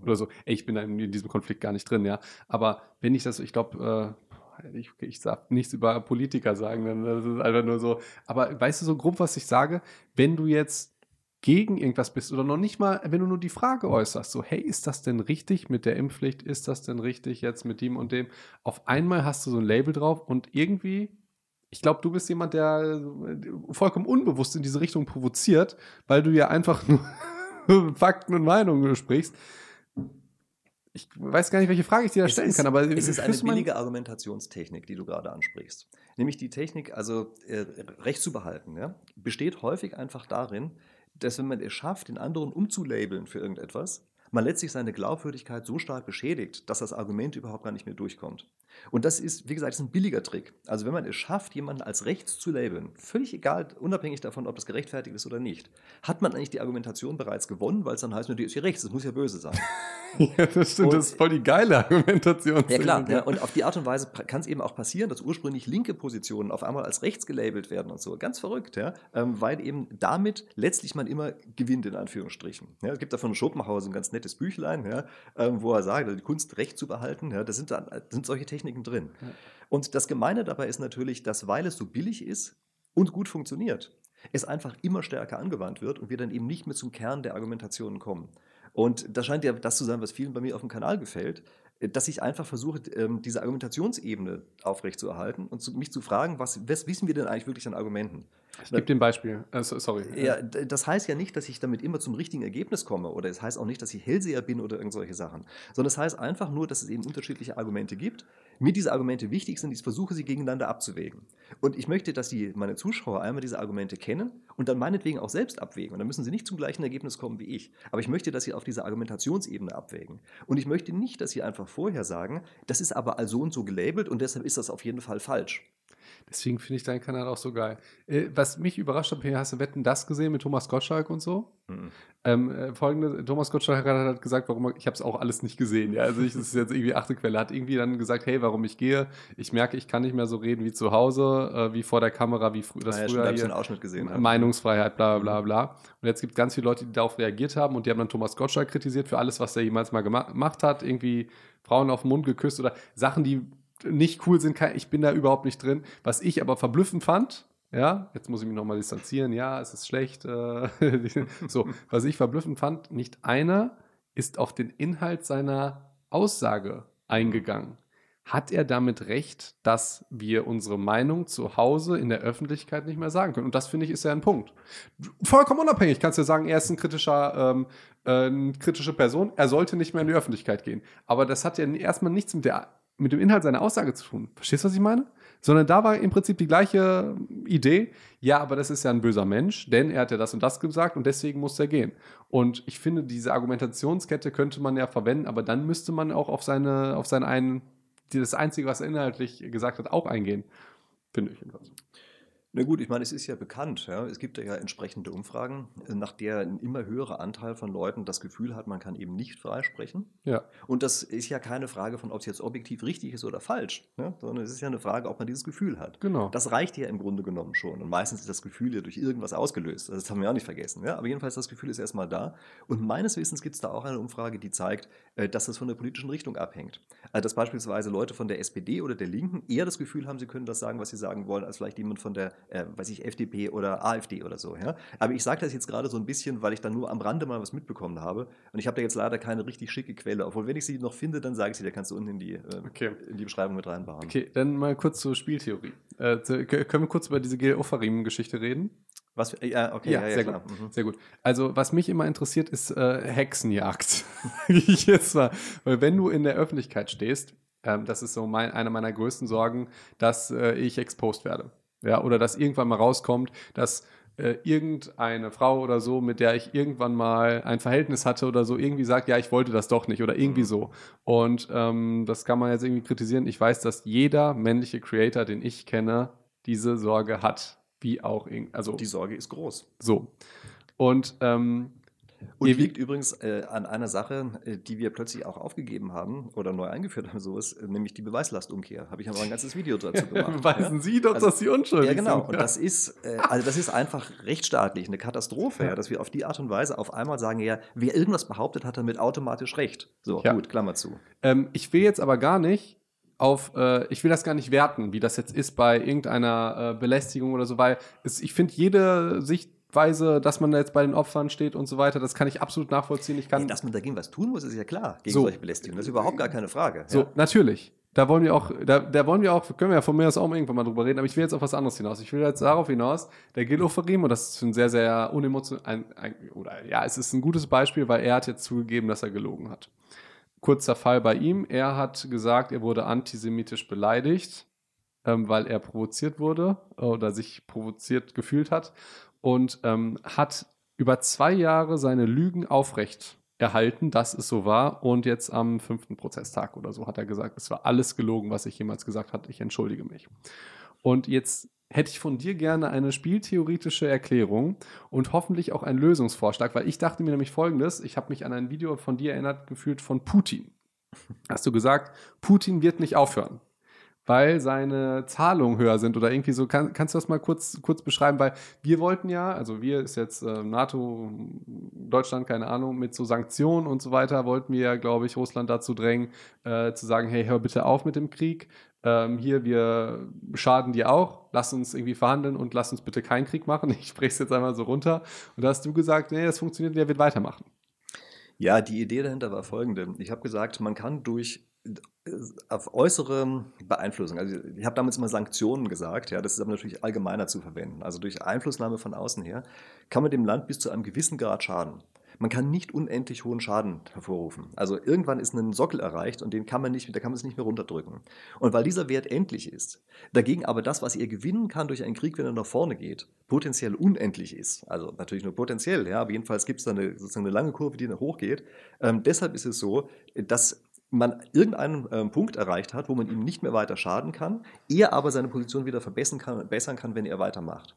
oder so. Ey, ich bin in diesem Konflikt gar nicht drin, ja. Aber wenn ich das, ich glaube, äh, ich, ich darf nichts über Politiker sagen, das ist einfach nur so. Aber weißt du so grob, was ich sage? Wenn du jetzt gegen irgendwas bist oder noch nicht mal, wenn du nur die Frage äußerst, so, hey, ist das denn richtig mit der Impfpflicht? Ist das denn richtig jetzt mit dem und dem? Auf einmal hast du so ein Label drauf und irgendwie ich glaube, du bist jemand, der vollkommen unbewusst in diese Richtung provoziert, weil du ja einfach nur Fakten und Meinungen sprichst. Ich weiß gar nicht, welche Frage ich dir da stellen ist, kann, aber es ist eine billige Argumentationstechnik, die du gerade ansprichst. Nämlich die Technik, also äh, Recht zu behalten, ja, besteht häufig einfach darin, dass wenn man es schafft, den anderen umzulabeln für irgendetwas, man letztlich seine Glaubwürdigkeit so stark beschädigt, dass das Argument überhaupt gar nicht mehr durchkommt. Und das ist, wie gesagt, ist ein billiger Trick. Also wenn man es schafft, jemanden als rechts zu labeln, völlig egal, unabhängig davon, ob das gerechtfertigt ist oder nicht, hat man eigentlich die Argumentation bereits gewonnen, weil es dann heißt, nur die ist hier rechts, das muss ja böse sein. ja, das stimmt, und, das ist voll die geile Argumentation. Ja klar, ja, und auf die Art und Weise kann es eben auch passieren, dass ursprünglich linke Positionen auf einmal als rechts gelabelt werden und so. Ganz verrückt, ja, ähm, weil eben damit letztlich man immer gewinnt, in Anführungsstrichen. Ja, es gibt da von Schopenhauer so ein ganz nettes Büchlein, ja, ähm, wo er sagt, also die Kunst recht zu behalten, ja, das sind, dann, das sind solche Techniken, Techniken drin. Und das Gemeine dabei ist natürlich, dass weil es so billig ist und gut funktioniert, es einfach immer stärker angewandt wird und wir dann eben nicht mehr zum Kern der Argumentationen kommen. Und das scheint ja das zu sein, was vielen bei mir auf dem Kanal gefällt, dass ich einfach versuche, ähm, diese Argumentationsebene aufrechtzuerhalten und mich zu fragen, was, was wissen wir denn eigentlich wirklich an Argumenten? Ich gebe dir ein Beispiel. Äh, sorry. Ja, das heißt ja nicht, dass ich damit immer zum richtigen Ergebnis komme oder es heißt auch nicht, dass ich Hellseher bin oder irgendwelche Sachen, sondern es das heißt einfach nur, dass es eben unterschiedliche Argumente gibt. Mir diese Argumente wichtig sind, ich versuche sie gegeneinander abzuwägen. Und ich möchte, dass die, meine Zuschauer einmal diese Argumente kennen und dann meinetwegen auch selbst abwägen. Und dann müssen sie nicht zum gleichen Ergebnis kommen wie ich. Aber ich möchte, dass sie auf dieser Argumentationsebene abwägen. Und ich möchte nicht, dass sie einfach vorher sagen, das ist aber so also und so gelabelt und deshalb ist das auf jeden Fall falsch. Deswegen finde ich deinen Kanal auch so geil. Äh, was mich überrascht hat, hast du Wetten das gesehen mit Thomas Gottschalk und so? Mhm. Ähm, äh, Folgende, Thomas Gottschalk hat halt gesagt, warum ich habe es auch alles nicht gesehen. Ja, also ich, das ist jetzt irgendwie achte Quelle. Hat irgendwie dann gesagt, hey, warum ich gehe? Ich merke, ich kann nicht mehr so reden wie zu Hause, äh, wie vor der Kamera, wie fr das ah ja, früher. Hier, einen Ausschnitt gesehen habe. Meinungsfreiheit, bla bla mhm. bla. Und jetzt gibt es ganz viele Leute, die darauf reagiert haben und die haben dann Thomas Gottschalk kritisiert für alles, was er jemals mal gemacht hat. Irgendwie Frauen auf den Mund geküsst oder Sachen, die nicht cool sind, ich bin da überhaupt nicht drin. Was ich aber verblüffend fand, ja, jetzt muss ich mich nochmal distanzieren, ja, es ist schlecht. Äh, so, was ich verblüffend fand, nicht einer ist auf den Inhalt seiner Aussage eingegangen. Hat er damit recht, dass wir unsere Meinung zu Hause in der Öffentlichkeit nicht mehr sagen können? Und das finde ich ist ja ein Punkt. Vollkommen unabhängig kannst du ja sagen, er ist ein kritischer, ähm, äh, eine kritische Person, er sollte nicht mehr in die Öffentlichkeit gehen. Aber das hat ja erstmal nichts mit der mit dem Inhalt seiner Aussage zu tun. Verstehst du, was ich meine? Sondern da war im Prinzip die gleiche Idee. Ja, aber das ist ja ein böser Mensch, denn er hat ja das und das gesagt und deswegen muss er gehen. Und ich finde, diese Argumentationskette könnte man ja verwenden, aber dann müsste man auch auf seine, auf seinen einen, das Einzige, was er inhaltlich gesagt hat, auch eingehen. Finde ich jedenfalls. Na gut, ich meine, es ist ja bekannt. Ja. Es gibt ja entsprechende Umfragen, äh, nach der ein immer höherer Anteil von Leuten das Gefühl hat, man kann eben nicht freisprechen. Ja. Und das ist ja keine Frage von, ob es jetzt objektiv richtig ist oder falsch, ja, ne, sondern es ist ja eine Frage, ob man dieses Gefühl hat. Genau. Das reicht ja im Grunde genommen schon. Und meistens ist das Gefühl ja durch irgendwas ausgelöst. Also das haben wir auch nicht vergessen. Ja. Aber jedenfalls, das Gefühl ist erstmal da. Und meines Wissens gibt es da auch eine Umfrage, die zeigt, äh, dass das von der politischen Richtung abhängt. Also, dass beispielsweise Leute von der SPD oder der Linken eher das Gefühl haben, sie können das sagen, was sie sagen wollen, als vielleicht jemand von der äh, weiß ich, FDP oder AfD oder so. Ja? Aber ich sage das jetzt gerade so ein bisschen, weil ich dann nur am Rande mal was mitbekommen habe. Und ich habe da jetzt leider keine richtig schicke Quelle. Obwohl, wenn ich sie noch finde, dann sage ich sie, da kannst du unten in die, äh, okay. in die Beschreibung mit reinbauen. Okay, dann mal kurz zur Spieltheorie. Äh, können wir kurz über diese Gil Ofarim-Geschichte reden? Was, ja, okay, ja, ja, sehr, gut. Mhm. sehr gut. Also, was mich immer interessiert, ist äh, Hexenjagd. jetzt mal. Weil, wenn du in der Öffentlichkeit stehst, ähm, das ist so mein, eine meiner größten Sorgen, dass äh, ich exposed werde. Ja, oder dass irgendwann mal rauskommt, dass äh, irgendeine Frau oder so, mit der ich irgendwann mal ein Verhältnis hatte oder so, irgendwie sagt, ja, ich wollte das doch nicht oder irgendwie mhm. so. Und ähm, das kann man jetzt irgendwie kritisieren. Ich weiß, dass jeder männliche Creator, den ich kenne, diese Sorge hat. Wie auch, also. Die Sorge ist groß. So. Und ähm, und Ihr liegt übrigens äh, an einer Sache, äh, die wir plötzlich auch aufgegeben haben oder neu eingeführt haben, so ist, äh, nämlich die Beweislastumkehr. Habe ich aber ein ganzes Video dazu gemacht. Beweisen ja? Sie doch, also, dass Sie unschuldig sind. Ja, genau. Sind, ja. Und das ist, äh, also das ist einfach rechtsstaatlich eine Katastrophe, ja, dass wir auf die Art und Weise auf einmal sagen, ja, wer irgendwas behauptet, hat damit automatisch recht. So, gut, Klammer zu. Ähm, ich will jetzt aber gar nicht auf, äh, ich will das gar nicht werten, wie das jetzt ist bei irgendeiner äh, Belästigung oder so, weil es, ich finde jede Sicht Weise, dass man jetzt bei den Opfern steht und so weiter, das kann ich absolut nachvollziehen. Ich kann ja, dass man dagegen was tun muss, ist ja klar, gegen so. solche Belästigung. Das ist überhaupt gar keine Frage. So, ja. natürlich. Da wollen wir auch, da, da wollen wir auch, können wir ja von mir aus auch irgendwann mal drüber reden, aber ich will jetzt auf was anderes hinaus. Ich will jetzt darauf hinaus, der Gil und das ist ein sehr, sehr unemotional, oder ja, es ist ein gutes Beispiel, weil er hat jetzt zugegeben, dass er gelogen hat. Kurzer Fall bei ihm, er hat gesagt, er wurde antisemitisch beleidigt ähm, weil er provoziert wurde äh, oder sich provoziert gefühlt hat und ähm, hat über zwei Jahre seine Lügen aufrecht erhalten, dass es so war. Und jetzt am fünften Prozesstag oder so hat er gesagt, es war alles gelogen, was ich jemals gesagt habe. Ich entschuldige mich. Und jetzt hätte ich von dir gerne eine spieltheoretische Erklärung und hoffentlich auch einen Lösungsvorschlag, weil ich dachte mir nämlich folgendes, ich habe mich an ein Video von dir erinnert gefühlt von Putin. Hast du gesagt, Putin wird nicht aufhören weil seine Zahlungen höher sind oder irgendwie so. Kann, kannst du das mal kurz, kurz beschreiben? Weil wir wollten ja, also wir ist jetzt äh, NATO, Deutschland, keine Ahnung, mit so Sanktionen und so weiter, wollten wir ja, glaube ich, Russland dazu drängen, äh, zu sagen, hey, hör bitte auf mit dem Krieg. Ähm, hier, wir schaden dir auch, lass uns irgendwie verhandeln und lass uns bitte keinen Krieg machen. Ich spreche es jetzt einmal so runter. Und da hast du gesagt, nee, das funktioniert, der wird weitermachen. Ja, die Idee dahinter war folgende. Ich habe gesagt, man kann durch auf äußere Beeinflussung. Also ich habe damals immer Sanktionen gesagt, ja, das ist aber natürlich allgemeiner zu verwenden. Also durch Einflussnahme von außen her kann man dem Land bis zu einem gewissen Grad schaden. Man kann nicht unendlich hohen Schaden hervorrufen. Also irgendwann ist ein Sockel erreicht und den kann man nicht, da kann man es nicht mehr runterdrücken. Und weil dieser Wert endlich ist, dagegen aber das, was ihr gewinnen kann durch einen Krieg, wenn er nach vorne geht, potenziell unendlich ist. Also natürlich nur potenziell, ja, aber jedenfalls gibt es da eine, sozusagen eine lange Kurve, die nach hoch geht. Ähm, deshalb ist es so, dass man irgendeinen äh, Punkt erreicht hat, wo man ihm nicht mehr weiter schaden kann, er aber seine Position wieder verbessern kann, verbessern kann wenn er weitermacht.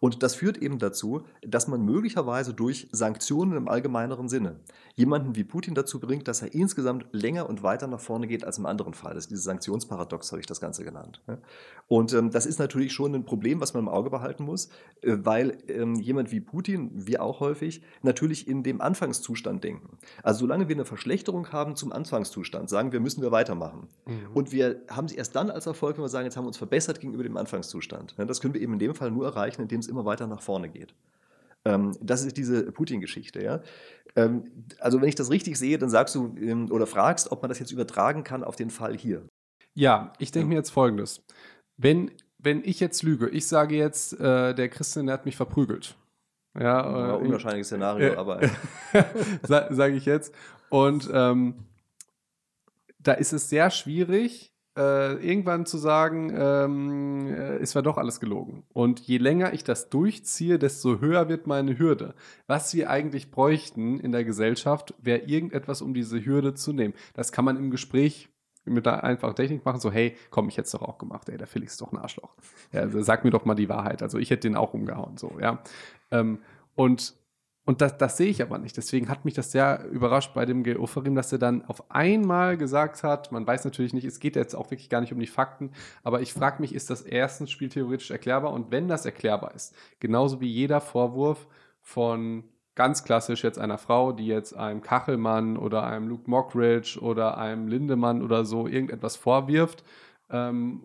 Und das führt eben dazu, dass man möglicherweise durch Sanktionen im allgemeineren Sinne jemanden wie Putin dazu bringt, dass er insgesamt länger und weiter nach vorne geht als im anderen Fall. Das ist dieses Sanktionsparadox, habe ich das Ganze genannt. Und ähm, das ist natürlich schon ein Problem, was man im Auge behalten muss, äh, weil ähm, jemand wie Putin, wie auch häufig, natürlich in dem Anfangszustand denken. Also solange wir eine Verschlechterung haben zum Anfangszustand, sagen wir, müssen wir weitermachen. Mhm. Und wir haben sie erst dann als Erfolg, wenn wir sagen, jetzt haben wir uns verbessert gegenüber dem Anfangszustand. Das können wir eben in dem Fall nur erreichen, indem es immer weiter nach vorne geht. Ähm, das ist diese Putin-Geschichte. Ja? Ähm, also wenn ich das richtig sehe, dann sagst du ähm, oder fragst, ob man das jetzt übertragen kann auf den Fall hier. Ja, ich denke mir jetzt Folgendes. Wenn, wenn ich jetzt lüge, ich sage jetzt, äh, der Christian, hat mich verprügelt. Ja, äh, unwahrscheinliches Szenario, äh, aber. sage ich jetzt. Und ähm, da ist es sehr schwierig, äh, irgendwann zu sagen, ähm, äh, es war doch alles gelogen. Und je länger ich das durchziehe, desto höher wird meine Hürde. Was wir eigentlich bräuchten in der Gesellschaft, wäre irgendetwas, um diese Hürde zu nehmen. Das kann man im Gespräch mit einer einfachen Technik machen, so, hey, komm, ich hätte es doch auch gemacht, ey, der Felix ist doch ein Arschloch. Ja, also, sag mir doch mal die Wahrheit. Also ich hätte den auch umgehauen, so, ja. Ähm, und und das, das sehe ich aber nicht. Deswegen hat mich das sehr überrascht bei dem Geoferim, dass er dann auf einmal gesagt hat, man weiß natürlich nicht, es geht jetzt auch wirklich gar nicht um die Fakten, aber ich frage mich, ist das erstens spieltheoretisch erklärbar? Und wenn das erklärbar ist, genauso wie jeder Vorwurf von ganz klassisch jetzt einer Frau, die jetzt einem Kachelmann oder einem Luke Mockridge oder einem Lindemann oder so irgendetwas vorwirft, ähm,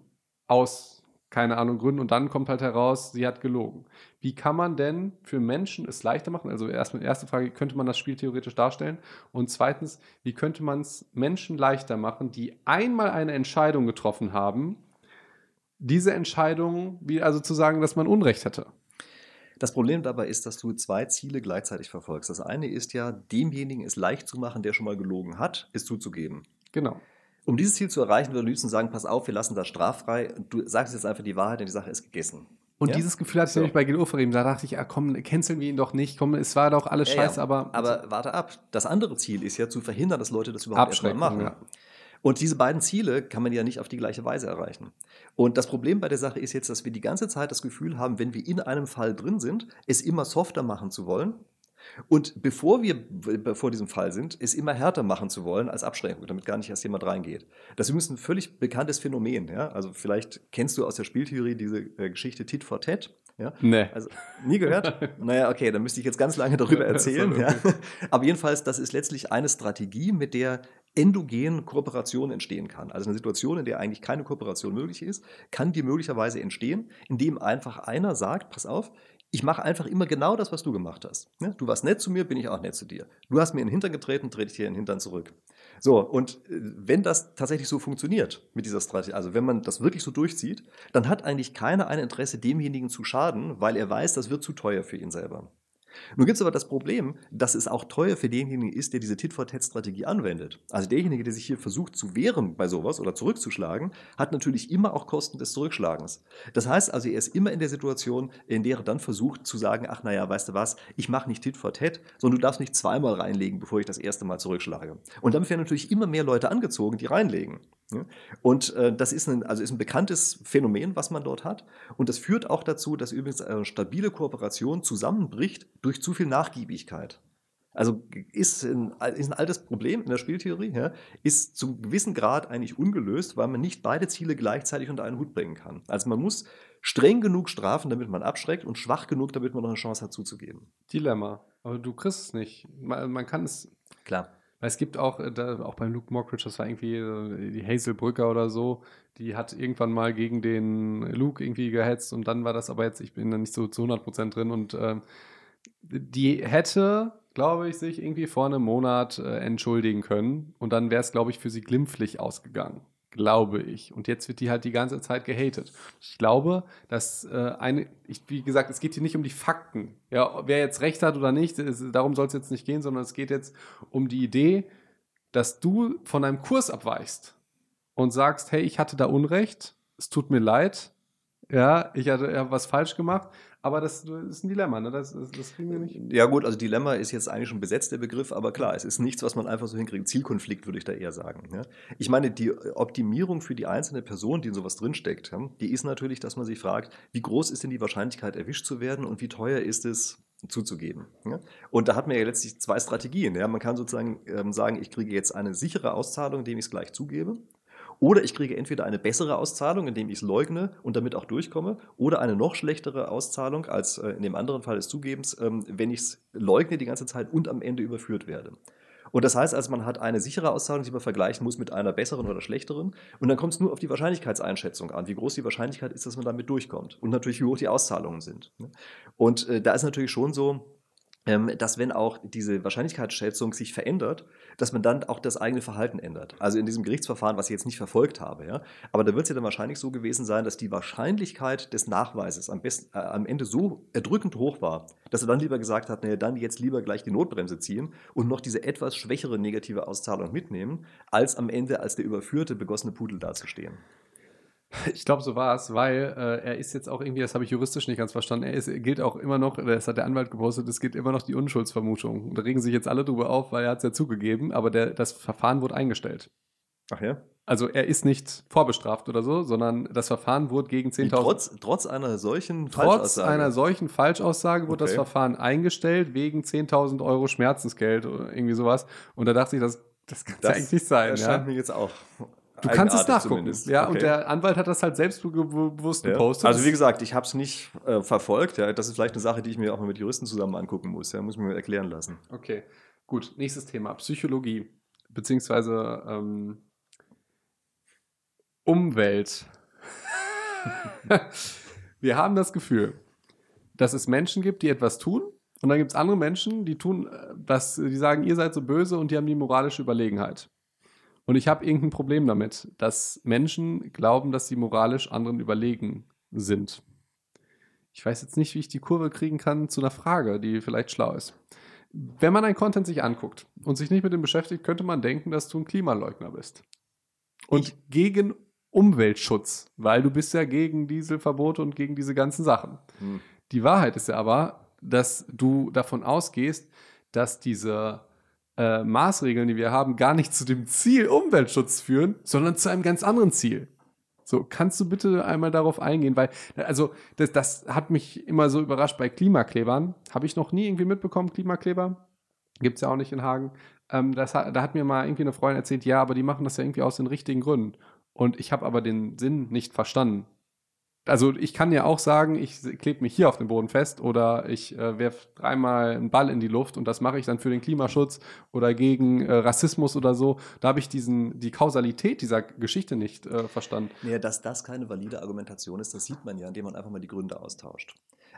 aus keine Ahnung Gründen und dann kommt halt heraus, sie hat gelogen. Wie kann man denn für Menschen es leichter machen? Also erstmal erste Frage, könnte man das Spiel theoretisch darstellen? Und zweitens, wie könnte man es Menschen leichter machen, die einmal eine Entscheidung getroffen haben, diese Entscheidung, wie also zu sagen, dass man Unrecht hätte? Das Problem dabei ist, dass du zwei Ziele gleichzeitig verfolgst. Das eine ist ja, demjenigen es leicht zu machen, der schon mal gelogen hat, es zuzugeben. Genau. Um dieses Ziel zu erreichen, würde Lützen sagen, pass auf, wir lassen das straffrei. Du sagst jetzt einfach die Wahrheit denn die Sache ist gegessen. Und ja? dieses Gefühl hatte ich so. nämlich bei Gil Oferim. Da dachte ich, ah, komm, canceln wir ihn doch nicht. Komm, es war doch alles ja, scheiße, ja. aber... Aber warte ab. Das andere Ziel ist ja zu verhindern, dass Leute das überhaupt erstmal machen. Und diese beiden Ziele kann man ja nicht auf die gleiche Weise erreichen. Und das Problem bei der Sache ist jetzt, dass wir die ganze Zeit das Gefühl haben, wenn wir in einem Fall drin sind, es immer softer machen zu wollen, und bevor wir vor diesem Fall sind, ist immer härter machen zu wollen als Abschränkung, damit gar nicht erst jemand reingeht. Das ist übrigens ein völlig bekanntes Phänomen. Ja? Also vielleicht kennst du aus der Spieltheorie diese äh, Geschichte Tit for Tat. Ja? Nee. Also nie gehört? naja, okay, dann müsste ich jetzt ganz lange darüber erzählen. ja? Aber jedenfalls, das ist letztlich eine Strategie, mit der endogen Kooperation entstehen kann. Also eine Situation, in der eigentlich keine Kooperation möglich ist, kann die möglicherweise entstehen, indem einfach einer sagt, pass auf, ich mache einfach immer genau das, was du gemacht hast. Ne? Du warst nett zu mir, bin ich auch nett zu dir. Du hast mir in den Hintern getreten, trete ich dir in den Hintern zurück. So, und äh, wenn das tatsächlich so funktioniert mit dieser Strategie, also wenn man das wirklich so durchzieht, dann hat eigentlich keiner ein Interesse, demjenigen zu schaden, weil er weiß, das wird zu teuer für ihn selber. Nun gibt es aber das Problem, dass es auch teuer für denjenigen ist, der diese Tit-for-Tat-Strategie anwendet. Also derjenige, der sich hier versucht zu wehren bei sowas oder zurückzuschlagen, hat natürlich immer auch Kosten des Zurückschlagens. Das heißt also, er ist immer in der Situation, in der er dann versucht zu sagen, ach naja, weißt du was, ich mache nicht Tit-for-Tat, sondern du darfst nicht zweimal reinlegen, bevor ich das erste Mal zurückschlage. Und damit werden natürlich immer mehr Leute angezogen, die reinlegen. Ne? Und äh, das ist ein, also ist ein bekanntes Phänomen, was man dort hat. Und das führt auch dazu, dass übrigens eine stabile Kooperation zusammenbricht durch zu viel Nachgiebigkeit. Also ist ein, ist ein altes Problem in der Spieltheorie, ja, ist einem gewissen Grad eigentlich ungelöst, weil man nicht beide Ziele gleichzeitig unter einen Hut bringen kann. Also man muss streng genug strafen, damit man abschreckt und schwach genug, damit man noch eine Chance hat zuzugeben. Dilemma. Aber du kriegst es nicht. Man, man kann es. Klar. Weil es gibt auch, äh, da, auch bei Luke Mockridge, das war irgendwie äh, die Hazelbrücker oder so, die hat irgendwann mal gegen den Luke irgendwie gehetzt und dann war das aber jetzt, ich bin da nicht so zu 100% drin und ähm, die hätte, glaube ich, sich irgendwie vor einem Monat äh, entschuldigen können und dann wäre es, glaube ich, für sie glimpflich ausgegangen glaube ich. Und jetzt wird die halt die ganze Zeit gehatet. Ich glaube, dass äh, eine, ich, wie gesagt, es geht hier nicht um die Fakten. Ja, wer jetzt recht hat oder nicht, ist, darum soll es jetzt nicht gehen, sondern es geht jetzt um die Idee, dass du von einem Kurs abweichst und sagst, hey, ich hatte da Unrecht, es tut mir leid, ja, ich hatte ja was falsch gemacht, aber das, das ist ein Dilemma, ne? Das, das, das, kriegen wir nicht. Ja, gut, also Dilemma ist jetzt eigentlich schon besetzt, der Begriff, aber klar, es ist nichts, was man einfach so hinkriegt. Zielkonflikt würde ich da eher sagen. Ne? Ich meine, die Optimierung für die einzelne Person, die in sowas drinsteckt, die ist natürlich, dass man sich fragt, wie groß ist denn die Wahrscheinlichkeit, erwischt zu werden und wie teuer ist es, zuzugeben. Und da hat man ja letztlich zwei Strategien. Man kann sozusagen ähm, sagen, ich kriege jetzt eine sichere Auszahlung, indem ich es gleich zugebe. Oder ich kriege entweder eine bessere Auszahlung, indem ich es leugne und damit auch durchkomme, oder eine noch schlechtere Auszahlung als äh, in dem anderen Fall des Zugebens, ähm, wenn ich es leugne die ganze Zeit und am Ende überführt werde. Und das heißt also, man hat eine sichere Auszahlung, die man vergleichen muss mit einer besseren oder schlechteren. Und dann kommt es nur auf die Wahrscheinlichkeitseinschätzung an, wie groß die Wahrscheinlichkeit ist, dass man damit durchkommt. Und natürlich, wie hoch die Auszahlungen sind. Ne? Und äh, da ist natürlich schon so, ähm, dass wenn auch diese Wahrscheinlichkeitsschätzung sich verändert, dass man dann auch das eigene Verhalten ändert. Also in diesem Gerichtsverfahren, was ich jetzt nicht verfolgt habe, ja, aber da wird es ja dann wahrscheinlich so gewesen sein, dass die Wahrscheinlichkeit des Nachweises am, besten, äh, am Ende so erdrückend hoch war, dass er dann lieber gesagt hat, naja, dann jetzt lieber gleich die Notbremse ziehen und noch diese etwas schwächere negative Auszahlung mitnehmen, als am Ende als der überführte, begossene Pudel dazustehen. Ich glaube, so war es, weil äh, er ist jetzt auch irgendwie, das habe ich juristisch nicht ganz verstanden, er, ist, er gilt auch immer noch, das hat der Anwalt gepostet, es gilt immer noch die Unschuldsvermutung. da regen sich jetzt alle drüber auf, weil er hat es ja zugegeben, aber der, das Verfahren wurde eingestellt. Ach ja? Also er ist nicht vorbestraft oder so, sondern das Verfahren wurde gegen 10.000. Trotz, trotz einer solchen Falschaussage? Trotz einer solchen Falschaussage wurde okay. das Verfahren eingestellt wegen 10.000 Euro Schmerzensgeld oder äh, irgendwie sowas. Und da dachte ich, das, das kann es ja eigentlich nicht sein. Das ja? stand mir jetzt auch. Du kannst es nachgucken. Zumindest. Ja, okay. und der Anwalt hat das halt selbstbewusst gepostet. Ja. Also wie gesagt, ich habe es nicht äh, verfolgt. Ja. Das ist vielleicht eine Sache, die ich mir auch mal mit Juristen zusammen angucken muss. Ja. Muss ich mir erklären lassen. Okay, gut. Nächstes Thema, Psychologie beziehungsweise ähm, Umwelt. Wir haben das Gefühl, dass es Menschen gibt, die etwas tun und dann gibt es andere Menschen, die tun, äh, dass die sagen, ihr seid so böse und die haben die moralische Überlegenheit. Und ich habe irgendein Problem damit, dass Menschen glauben, dass sie moralisch anderen überlegen sind. Ich weiß jetzt nicht, wie ich die Kurve kriegen kann zu einer Frage, die vielleicht schlau ist. Wenn man einen Content sich anguckt und sich nicht mit dem beschäftigt, könnte man denken, dass du ein Klimaleugner bist. Und ich. gegen Umweltschutz, weil du bist ja gegen Dieselverbote und gegen diese ganzen Sachen. Hm. Die Wahrheit ist ja aber, dass du davon ausgehst, dass diese äh, Maßregeln, die wir haben, gar nicht zu dem Ziel Umweltschutz führen, sondern zu einem ganz anderen Ziel. So, kannst du bitte einmal darauf eingehen? Weil, also, das, das hat mich immer so überrascht bei Klimaklebern. Habe ich noch nie irgendwie mitbekommen, Klimakleber. Gibt es ja auch nicht in Hagen. Ähm, das, da hat mir mal irgendwie eine Freundin erzählt, ja, aber die machen das ja irgendwie aus den richtigen Gründen. Und ich habe aber den Sinn nicht verstanden also ich kann ja auch sagen, ich klebe mich hier auf den Boden fest oder ich äh, werfe dreimal einen Ball in die Luft und das mache ich dann für den Klimaschutz oder gegen äh, Rassismus oder so. Da habe ich diesen, die Kausalität dieser Geschichte nicht äh, verstanden. Naja, dass das keine valide Argumentation ist, das sieht man ja, indem man einfach mal die Gründe austauscht.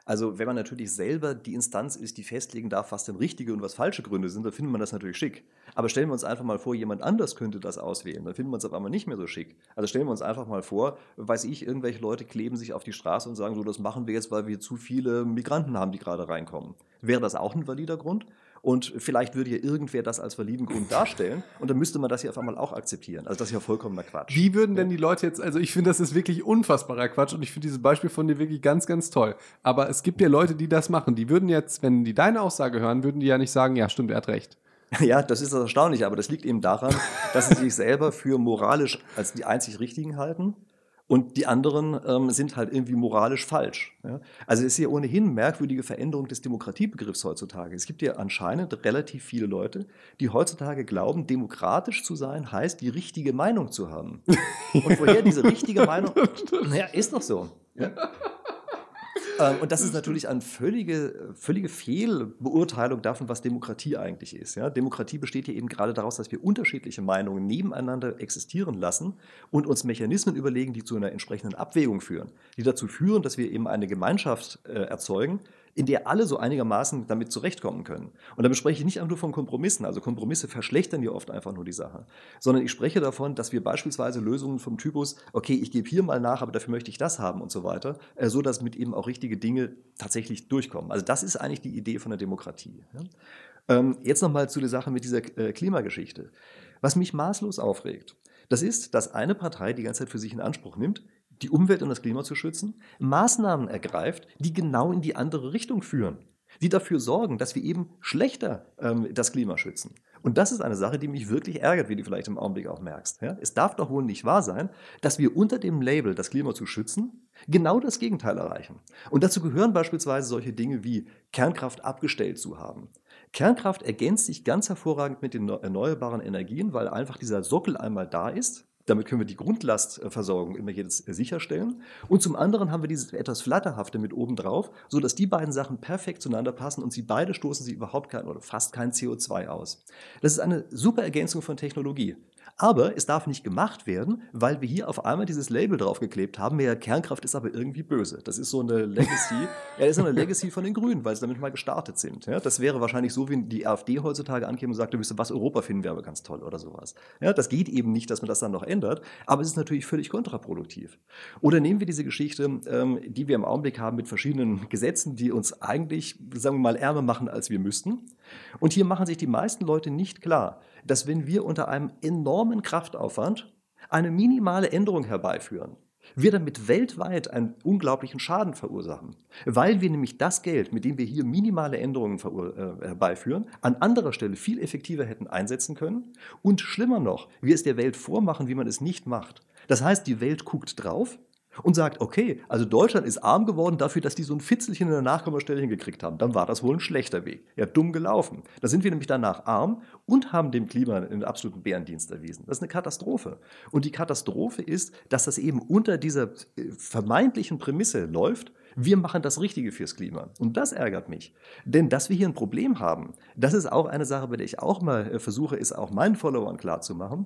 Also wenn man natürlich selber die Instanz ist, die festlegen darf, was denn richtige und was falsche Gründe sind, dann findet man das natürlich schick. Aber stellen wir uns einfach mal vor, jemand anders könnte das auswählen, dann finden wir es auf einmal nicht mehr so schick. Also stellen wir uns einfach mal vor, weiß ich, irgendwelche Leute kleben sich auf die Straße und sagen so, das machen wir jetzt, weil wir zu viele Migranten haben, die gerade reinkommen. Wäre das auch ein valider Grund? Und vielleicht würde ja irgendwer das als validen Grund darstellen. Und dann müsste man das ja auf einmal auch akzeptieren. Also das ist ja vollkommener Quatsch. Wie würden denn die Leute jetzt, also ich finde, das ist wirklich unfassbarer Quatsch und ich finde dieses Beispiel von dir wirklich ganz, ganz toll. Aber es gibt ja Leute, die das machen. Die würden jetzt, wenn die deine Aussage hören, würden die ja nicht sagen, ja stimmt, er hat recht. Ja, das ist das Erstaunliche, aber das liegt eben daran, dass sie sich selber für moralisch als die einzig richtigen halten und die anderen ähm, sind halt irgendwie moralisch falsch. Ja? Also es ist ja ohnehin merkwürdige Veränderung des Demokratiebegriffs heutzutage. Es gibt ja anscheinend relativ viele Leute, die heutzutage glauben, demokratisch zu sein heißt, die richtige Meinung zu haben. Und woher diese richtige Meinung? Naja, ist doch so. Ja? Ähm, und das ist mhm. natürlich eine völlige, völlige Fehlbeurteilung davon, was Demokratie eigentlich ist. Ja? Demokratie besteht ja eben gerade daraus, dass wir unterschiedliche Meinungen nebeneinander existieren lassen und uns Mechanismen überlegen, die zu einer entsprechenden Abwägung führen, die dazu führen, dass wir eben eine Gemeinschaft äh, erzeugen, in der alle so einigermaßen damit zurechtkommen können. Und da spreche ich nicht einfach nur von Kompromissen, also Kompromisse verschlechtern ja oft einfach nur die Sache, sondern ich spreche davon, dass wir beispielsweise Lösungen vom Typus, okay, ich gebe hier mal nach, aber dafür möchte ich das haben und so weiter, äh, so dass mit eben auch richtige Dinge tatsächlich durchkommen. Also das ist eigentlich die Idee von der Demokratie. Ähm, jetzt nochmal zu der Sache mit dieser äh, Klimageschichte. Was mich maßlos aufregt, das ist, dass eine Partei die ganze Zeit für sich in Anspruch nimmt, die Umwelt und das Klima zu schützen, Maßnahmen ergreift, die genau in die andere Richtung führen, die dafür sorgen, dass wir eben schlechter ähm, das Klima schützen. Und das ist eine Sache, die mich wirklich ärgert, wie du vielleicht im Augenblick auch merkst. Ja? Es darf doch wohl nicht wahr sein, dass wir unter dem Label, das Klima zu schützen, genau das Gegenteil erreichen. Und dazu gehören beispielsweise solche Dinge wie Kernkraft abgestellt zu haben. Kernkraft ergänzt sich ganz hervorragend mit den erneuerbaren Energien, weil einfach dieser Sockel einmal da ist damit können wir die Grundlastversorgung immer jedes äh, sicherstellen. Und zum anderen haben wir dieses etwas Flatterhafte mit oben drauf, so dass die beiden Sachen perfekt zueinander passen und sie beide stoßen sie überhaupt kein oder fast kein CO2 aus. Das ist eine super Ergänzung von Technologie. Aber es darf nicht gemacht werden, weil wir hier auf einmal dieses Label draufgeklebt haben, ja, Kernkraft ist aber irgendwie böse. Das ist so eine Legacy, ja, ist eine Legacy von den Grünen, weil sie damit mal gestartet sind. Ja, das wäre wahrscheinlich so, wie die AfD heutzutage ankäme und sagte, was Europa finden wir aber ganz toll oder sowas. Ja, das geht eben nicht, dass man das dann noch ändert, aber es ist natürlich völlig kontraproduktiv. Oder nehmen wir diese Geschichte, ähm, die wir im Augenblick haben mit verschiedenen Gesetzen, die uns eigentlich, sagen wir mal, ärmer machen, als wir müssten. Und hier machen sich die meisten Leute nicht klar, dass wenn wir unter einem enormen Kraftaufwand eine minimale Änderung herbeiführen, wir damit weltweit einen unglaublichen Schaden verursachen, weil wir nämlich das Geld, mit dem wir hier minimale Änderungen äh, herbeiführen, an anderer Stelle viel effektiver hätten einsetzen können und schlimmer noch, wir es der Welt vormachen, wie man es nicht macht. Das heißt, die Welt guckt drauf, und sagt, okay, also Deutschland ist arm geworden dafür, dass die so ein Fitzelchen in der Nachkommastelle hingekriegt haben, dann war das wohl ein schlechter Weg. Ja, dumm gelaufen. Da sind wir nämlich danach arm und haben dem Klima einen absoluten Bärendienst erwiesen. Das ist eine Katastrophe. Und die Katastrophe ist, dass das eben unter dieser äh, vermeintlichen Prämisse läuft, wir machen das Richtige fürs Klima. Und das ärgert mich. Denn dass wir hier ein Problem haben, das ist auch eine Sache, bei der ich auch mal äh, versuche, ist auch meinen Followern klarzumachen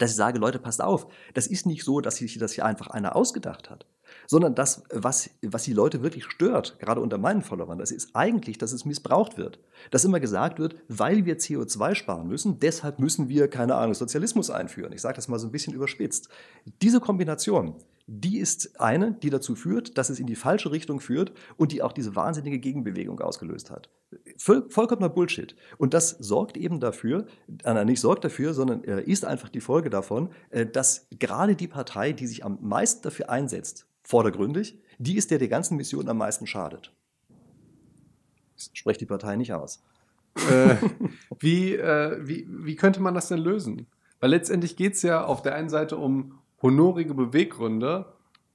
dass ich sage, Leute, passt auf, das ist nicht so, dass sich das hier einfach einer ausgedacht hat, sondern das, was, was die Leute wirklich stört, gerade unter meinen Followern, das ist eigentlich, dass es missbraucht wird. Dass immer gesagt wird, weil wir CO2 sparen müssen, deshalb müssen wir, keine Ahnung, Sozialismus einführen. Ich sage das mal so ein bisschen überspitzt. Diese Kombination die ist eine, die dazu führt, dass es in die falsche Richtung führt und die auch diese wahnsinnige Gegenbewegung ausgelöst hat. Voll, vollkommener Bullshit. Und das sorgt eben dafür, äh, nicht sorgt dafür, sondern äh, ist einfach die Folge davon, äh, dass gerade die Partei, die sich am meisten dafür einsetzt, vordergründig, die ist der der ganzen Mission am meisten schadet. Sprecht die Partei nicht aus. äh, wie, äh, wie, wie könnte man das denn lösen? Weil letztendlich geht es ja auf der einen Seite um, honorige Beweggründe,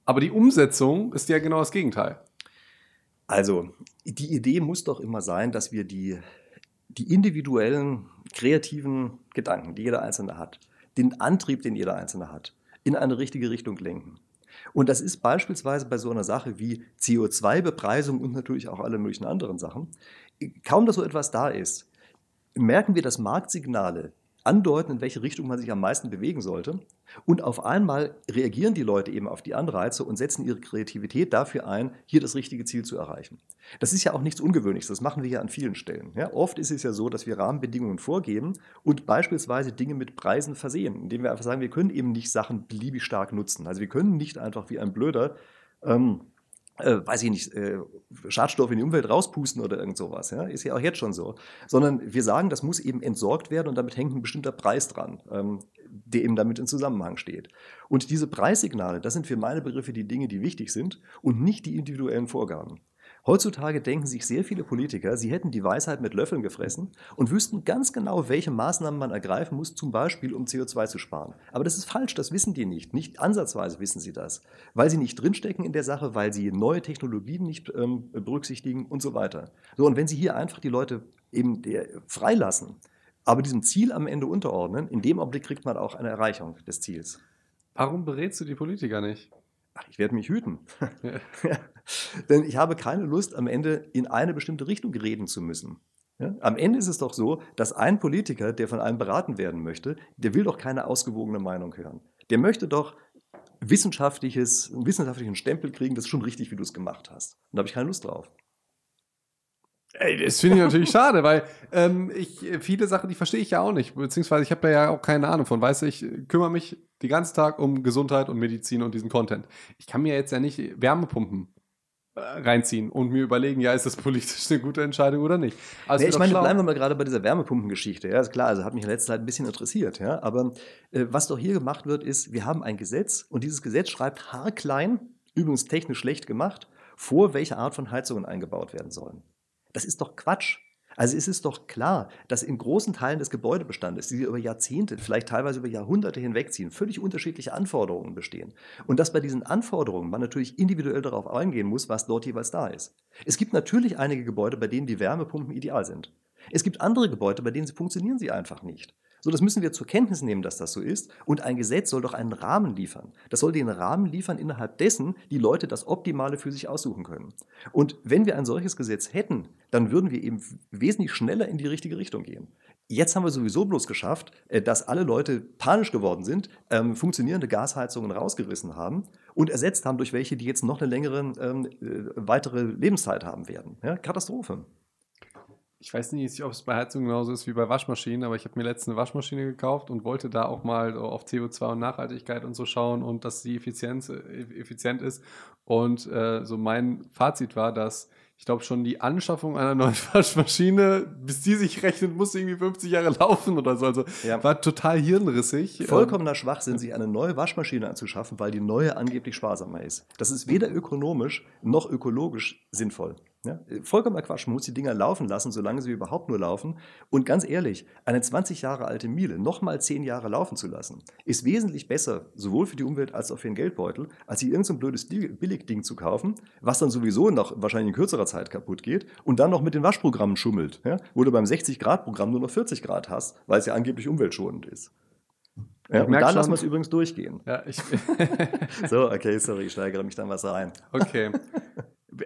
aber die Umsetzung ist ja genau das Gegenteil. Also, die Idee muss doch immer sein, dass wir die, die individuellen, kreativen Gedanken, die jeder Einzelne hat, den Antrieb, den jeder Einzelne hat, in eine richtige Richtung lenken. Und das ist beispielsweise bei so einer Sache wie CO2-Bepreisung und natürlich auch alle möglichen anderen Sachen. Kaum, dass so etwas da ist, merken wir, dass Marktsignale andeuten, in welche Richtung man sich am meisten bewegen sollte. Und auf einmal reagieren die Leute eben auf die Anreize und setzen ihre Kreativität dafür ein, hier das richtige Ziel zu erreichen. Das ist ja auch nichts Ungewöhnliches, das machen wir ja an vielen Stellen. Ja, oft ist es ja so, dass wir Rahmenbedingungen vorgeben und beispielsweise Dinge mit Preisen versehen, indem wir einfach sagen, wir können eben nicht Sachen beliebig stark nutzen. Also wir können nicht einfach wie ein Blöder ähm, äh, weiß ich nicht, äh, Schadstoffe in die Umwelt rauspusten oder irgend sowas. Ja? Ist ja auch jetzt schon so. Sondern wir sagen, das muss eben entsorgt werden und damit hängt ein bestimmter Preis dran, ähm, der eben damit in Zusammenhang steht. Und diese Preissignale, das sind für meine Begriffe die Dinge, die wichtig sind und nicht die individuellen Vorgaben. Heutzutage denken sich sehr viele Politiker, sie hätten die Weisheit mit Löffeln gefressen und wüssten ganz genau, welche Maßnahmen man ergreifen muss, zum Beispiel um CO2 zu sparen. Aber das ist falsch, das wissen die nicht. Nicht ansatzweise wissen sie das, weil sie nicht drinstecken in der Sache, weil sie neue Technologien nicht ähm, berücksichtigen und so weiter. So, und wenn sie hier einfach die Leute eben freilassen, aber diesem Ziel am Ende unterordnen, in dem Augenblick kriegt man auch eine Erreichung des Ziels. Warum berätst du die Politiker nicht? Ach, ich werde mich hüten. Ja. Denn ich habe keine Lust, am Ende in eine bestimmte Richtung reden zu müssen. Ja? Am Ende ist es doch so, dass ein Politiker, der von einem beraten werden möchte, der will doch keine ausgewogene Meinung hören. Der möchte doch wissenschaftliches, einen wissenschaftlichen Stempel kriegen, das ist schon richtig, wie du es gemacht hast. Und da habe ich keine Lust drauf. Ey, das finde ich natürlich schade, weil ähm, ich, viele Sachen, die verstehe ich ja auch nicht, beziehungsweise ich habe ja auch keine Ahnung von. Weißt du, ich kümmere mich den ganzen Tag um Gesundheit und Medizin und diesen Content. Ich kann mir jetzt ja nicht Wärmepumpen reinziehen und mir überlegen, ja, ist das politisch eine gute Entscheidung oder nicht. Also nee, ich meine, bleiben wir mal gerade bei dieser Wärmepumpengeschichte. Ja, ist klar, also hat mich in letzter Zeit ein bisschen interessiert. Ja, aber äh, was doch hier gemacht wird, ist, wir haben ein Gesetz und dieses Gesetz schreibt haarklein, übrigens technisch schlecht gemacht, vor, welche Art von Heizungen eingebaut werden sollen. Das ist doch Quatsch. Also ist es doch klar, dass in großen Teilen des Gebäudebestandes, die über Jahrzehnte, vielleicht teilweise über Jahrhunderte hinwegziehen, völlig unterschiedliche Anforderungen bestehen. Und dass bei diesen Anforderungen man natürlich individuell darauf eingehen muss, was dort jeweils da ist. Es gibt natürlich einige Gebäude, bei denen die Wärmepumpen ideal sind. Es gibt andere Gebäude, bei denen sie funktionieren sie einfach nicht. So, das müssen wir zur Kenntnis nehmen, dass das so ist. Und ein Gesetz soll doch einen Rahmen liefern. Das soll den Rahmen liefern, innerhalb dessen die Leute das Optimale für sich aussuchen können. Und wenn wir ein solches Gesetz hätten, dann würden wir eben wesentlich schneller in die richtige Richtung gehen. Jetzt haben wir sowieso bloß geschafft, äh, dass alle Leute panisch geworden sind, ähm, funktionierende Gasheizungen rausgerissen haben und ersetzt haben durch welche, die jetzt noch eine längere ähm, äh, weitere Lebenszeit haben werden. Ja, Katastrophe ich weiß nicht, ob es bei Heizung genauso ist wie bei Waschmaschinen, aber ich habe mir letztens eine Waschmaschine gekauft und wollte da auch mal auf CO2 und Nachhaltigkeit und so schauen und dass sie effizient, effizient ist. Und äh, so mein Fazit war, dass ich glaube schon die Anschaffung einer neuen Waschmaschine, bis die sich rechnet, muss irgendwie 50 Jahre laufen oder so. Also ja. war total hirnrissig. Vollkommener Schwachsinn, sich eine neue Waschmaschine anzuschaffen, weil die neue angeblich sparsamer ist. Das ist weder ökonomisch noch ökologisch sinnvoll. Ja, ne? vollkommener Quatsch. Man muss die Dinger laufen lassen, solange sie überhaupt nur laufen. Und ganz ehrlich, eine 20 Jahre alte Miele nochmal 10 Jahre laufen zu lassen, ist wesentlich besser, sowohl für die Umwelt als auch für den Geldbeutel, als sich irgendein so blödes Billigding zu kaufen, was dann sowieso nach wahrscheinlich in kürzerer Zeit kaputt geht und dann noch mit den Waschprogrammen schummelt, ja, wo du beim 60-Grad-Programm nur noch 40 Grad hast, weil es ja angeblich umweltschonend ist. Ja, und dann lassen wir es übrigens durchgehen. Ja, ich so, okay, sorry, ich steigere mich dann was rein. Okay.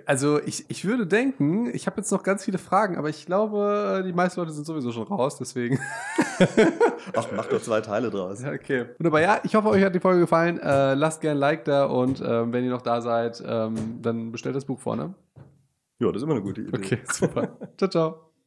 Also ich, ich würde denken, ich habe jetzt noch ganz viele Fragen, aber ich glaube, die meisten Leute sind sowieso schon raus, deswegen. Ach, mach doch zwei Teile draus. Okay. Wunderbar, ja, ich hoffe, euch hat die Folge gefallen. Äh, lasst gerne ein Like da und äh, wenn ihr noch da seid, ähm, dann bestellt das Buch vorne. Ja, das ist immer eine gute Idee. Okay, super. ciao, ciao.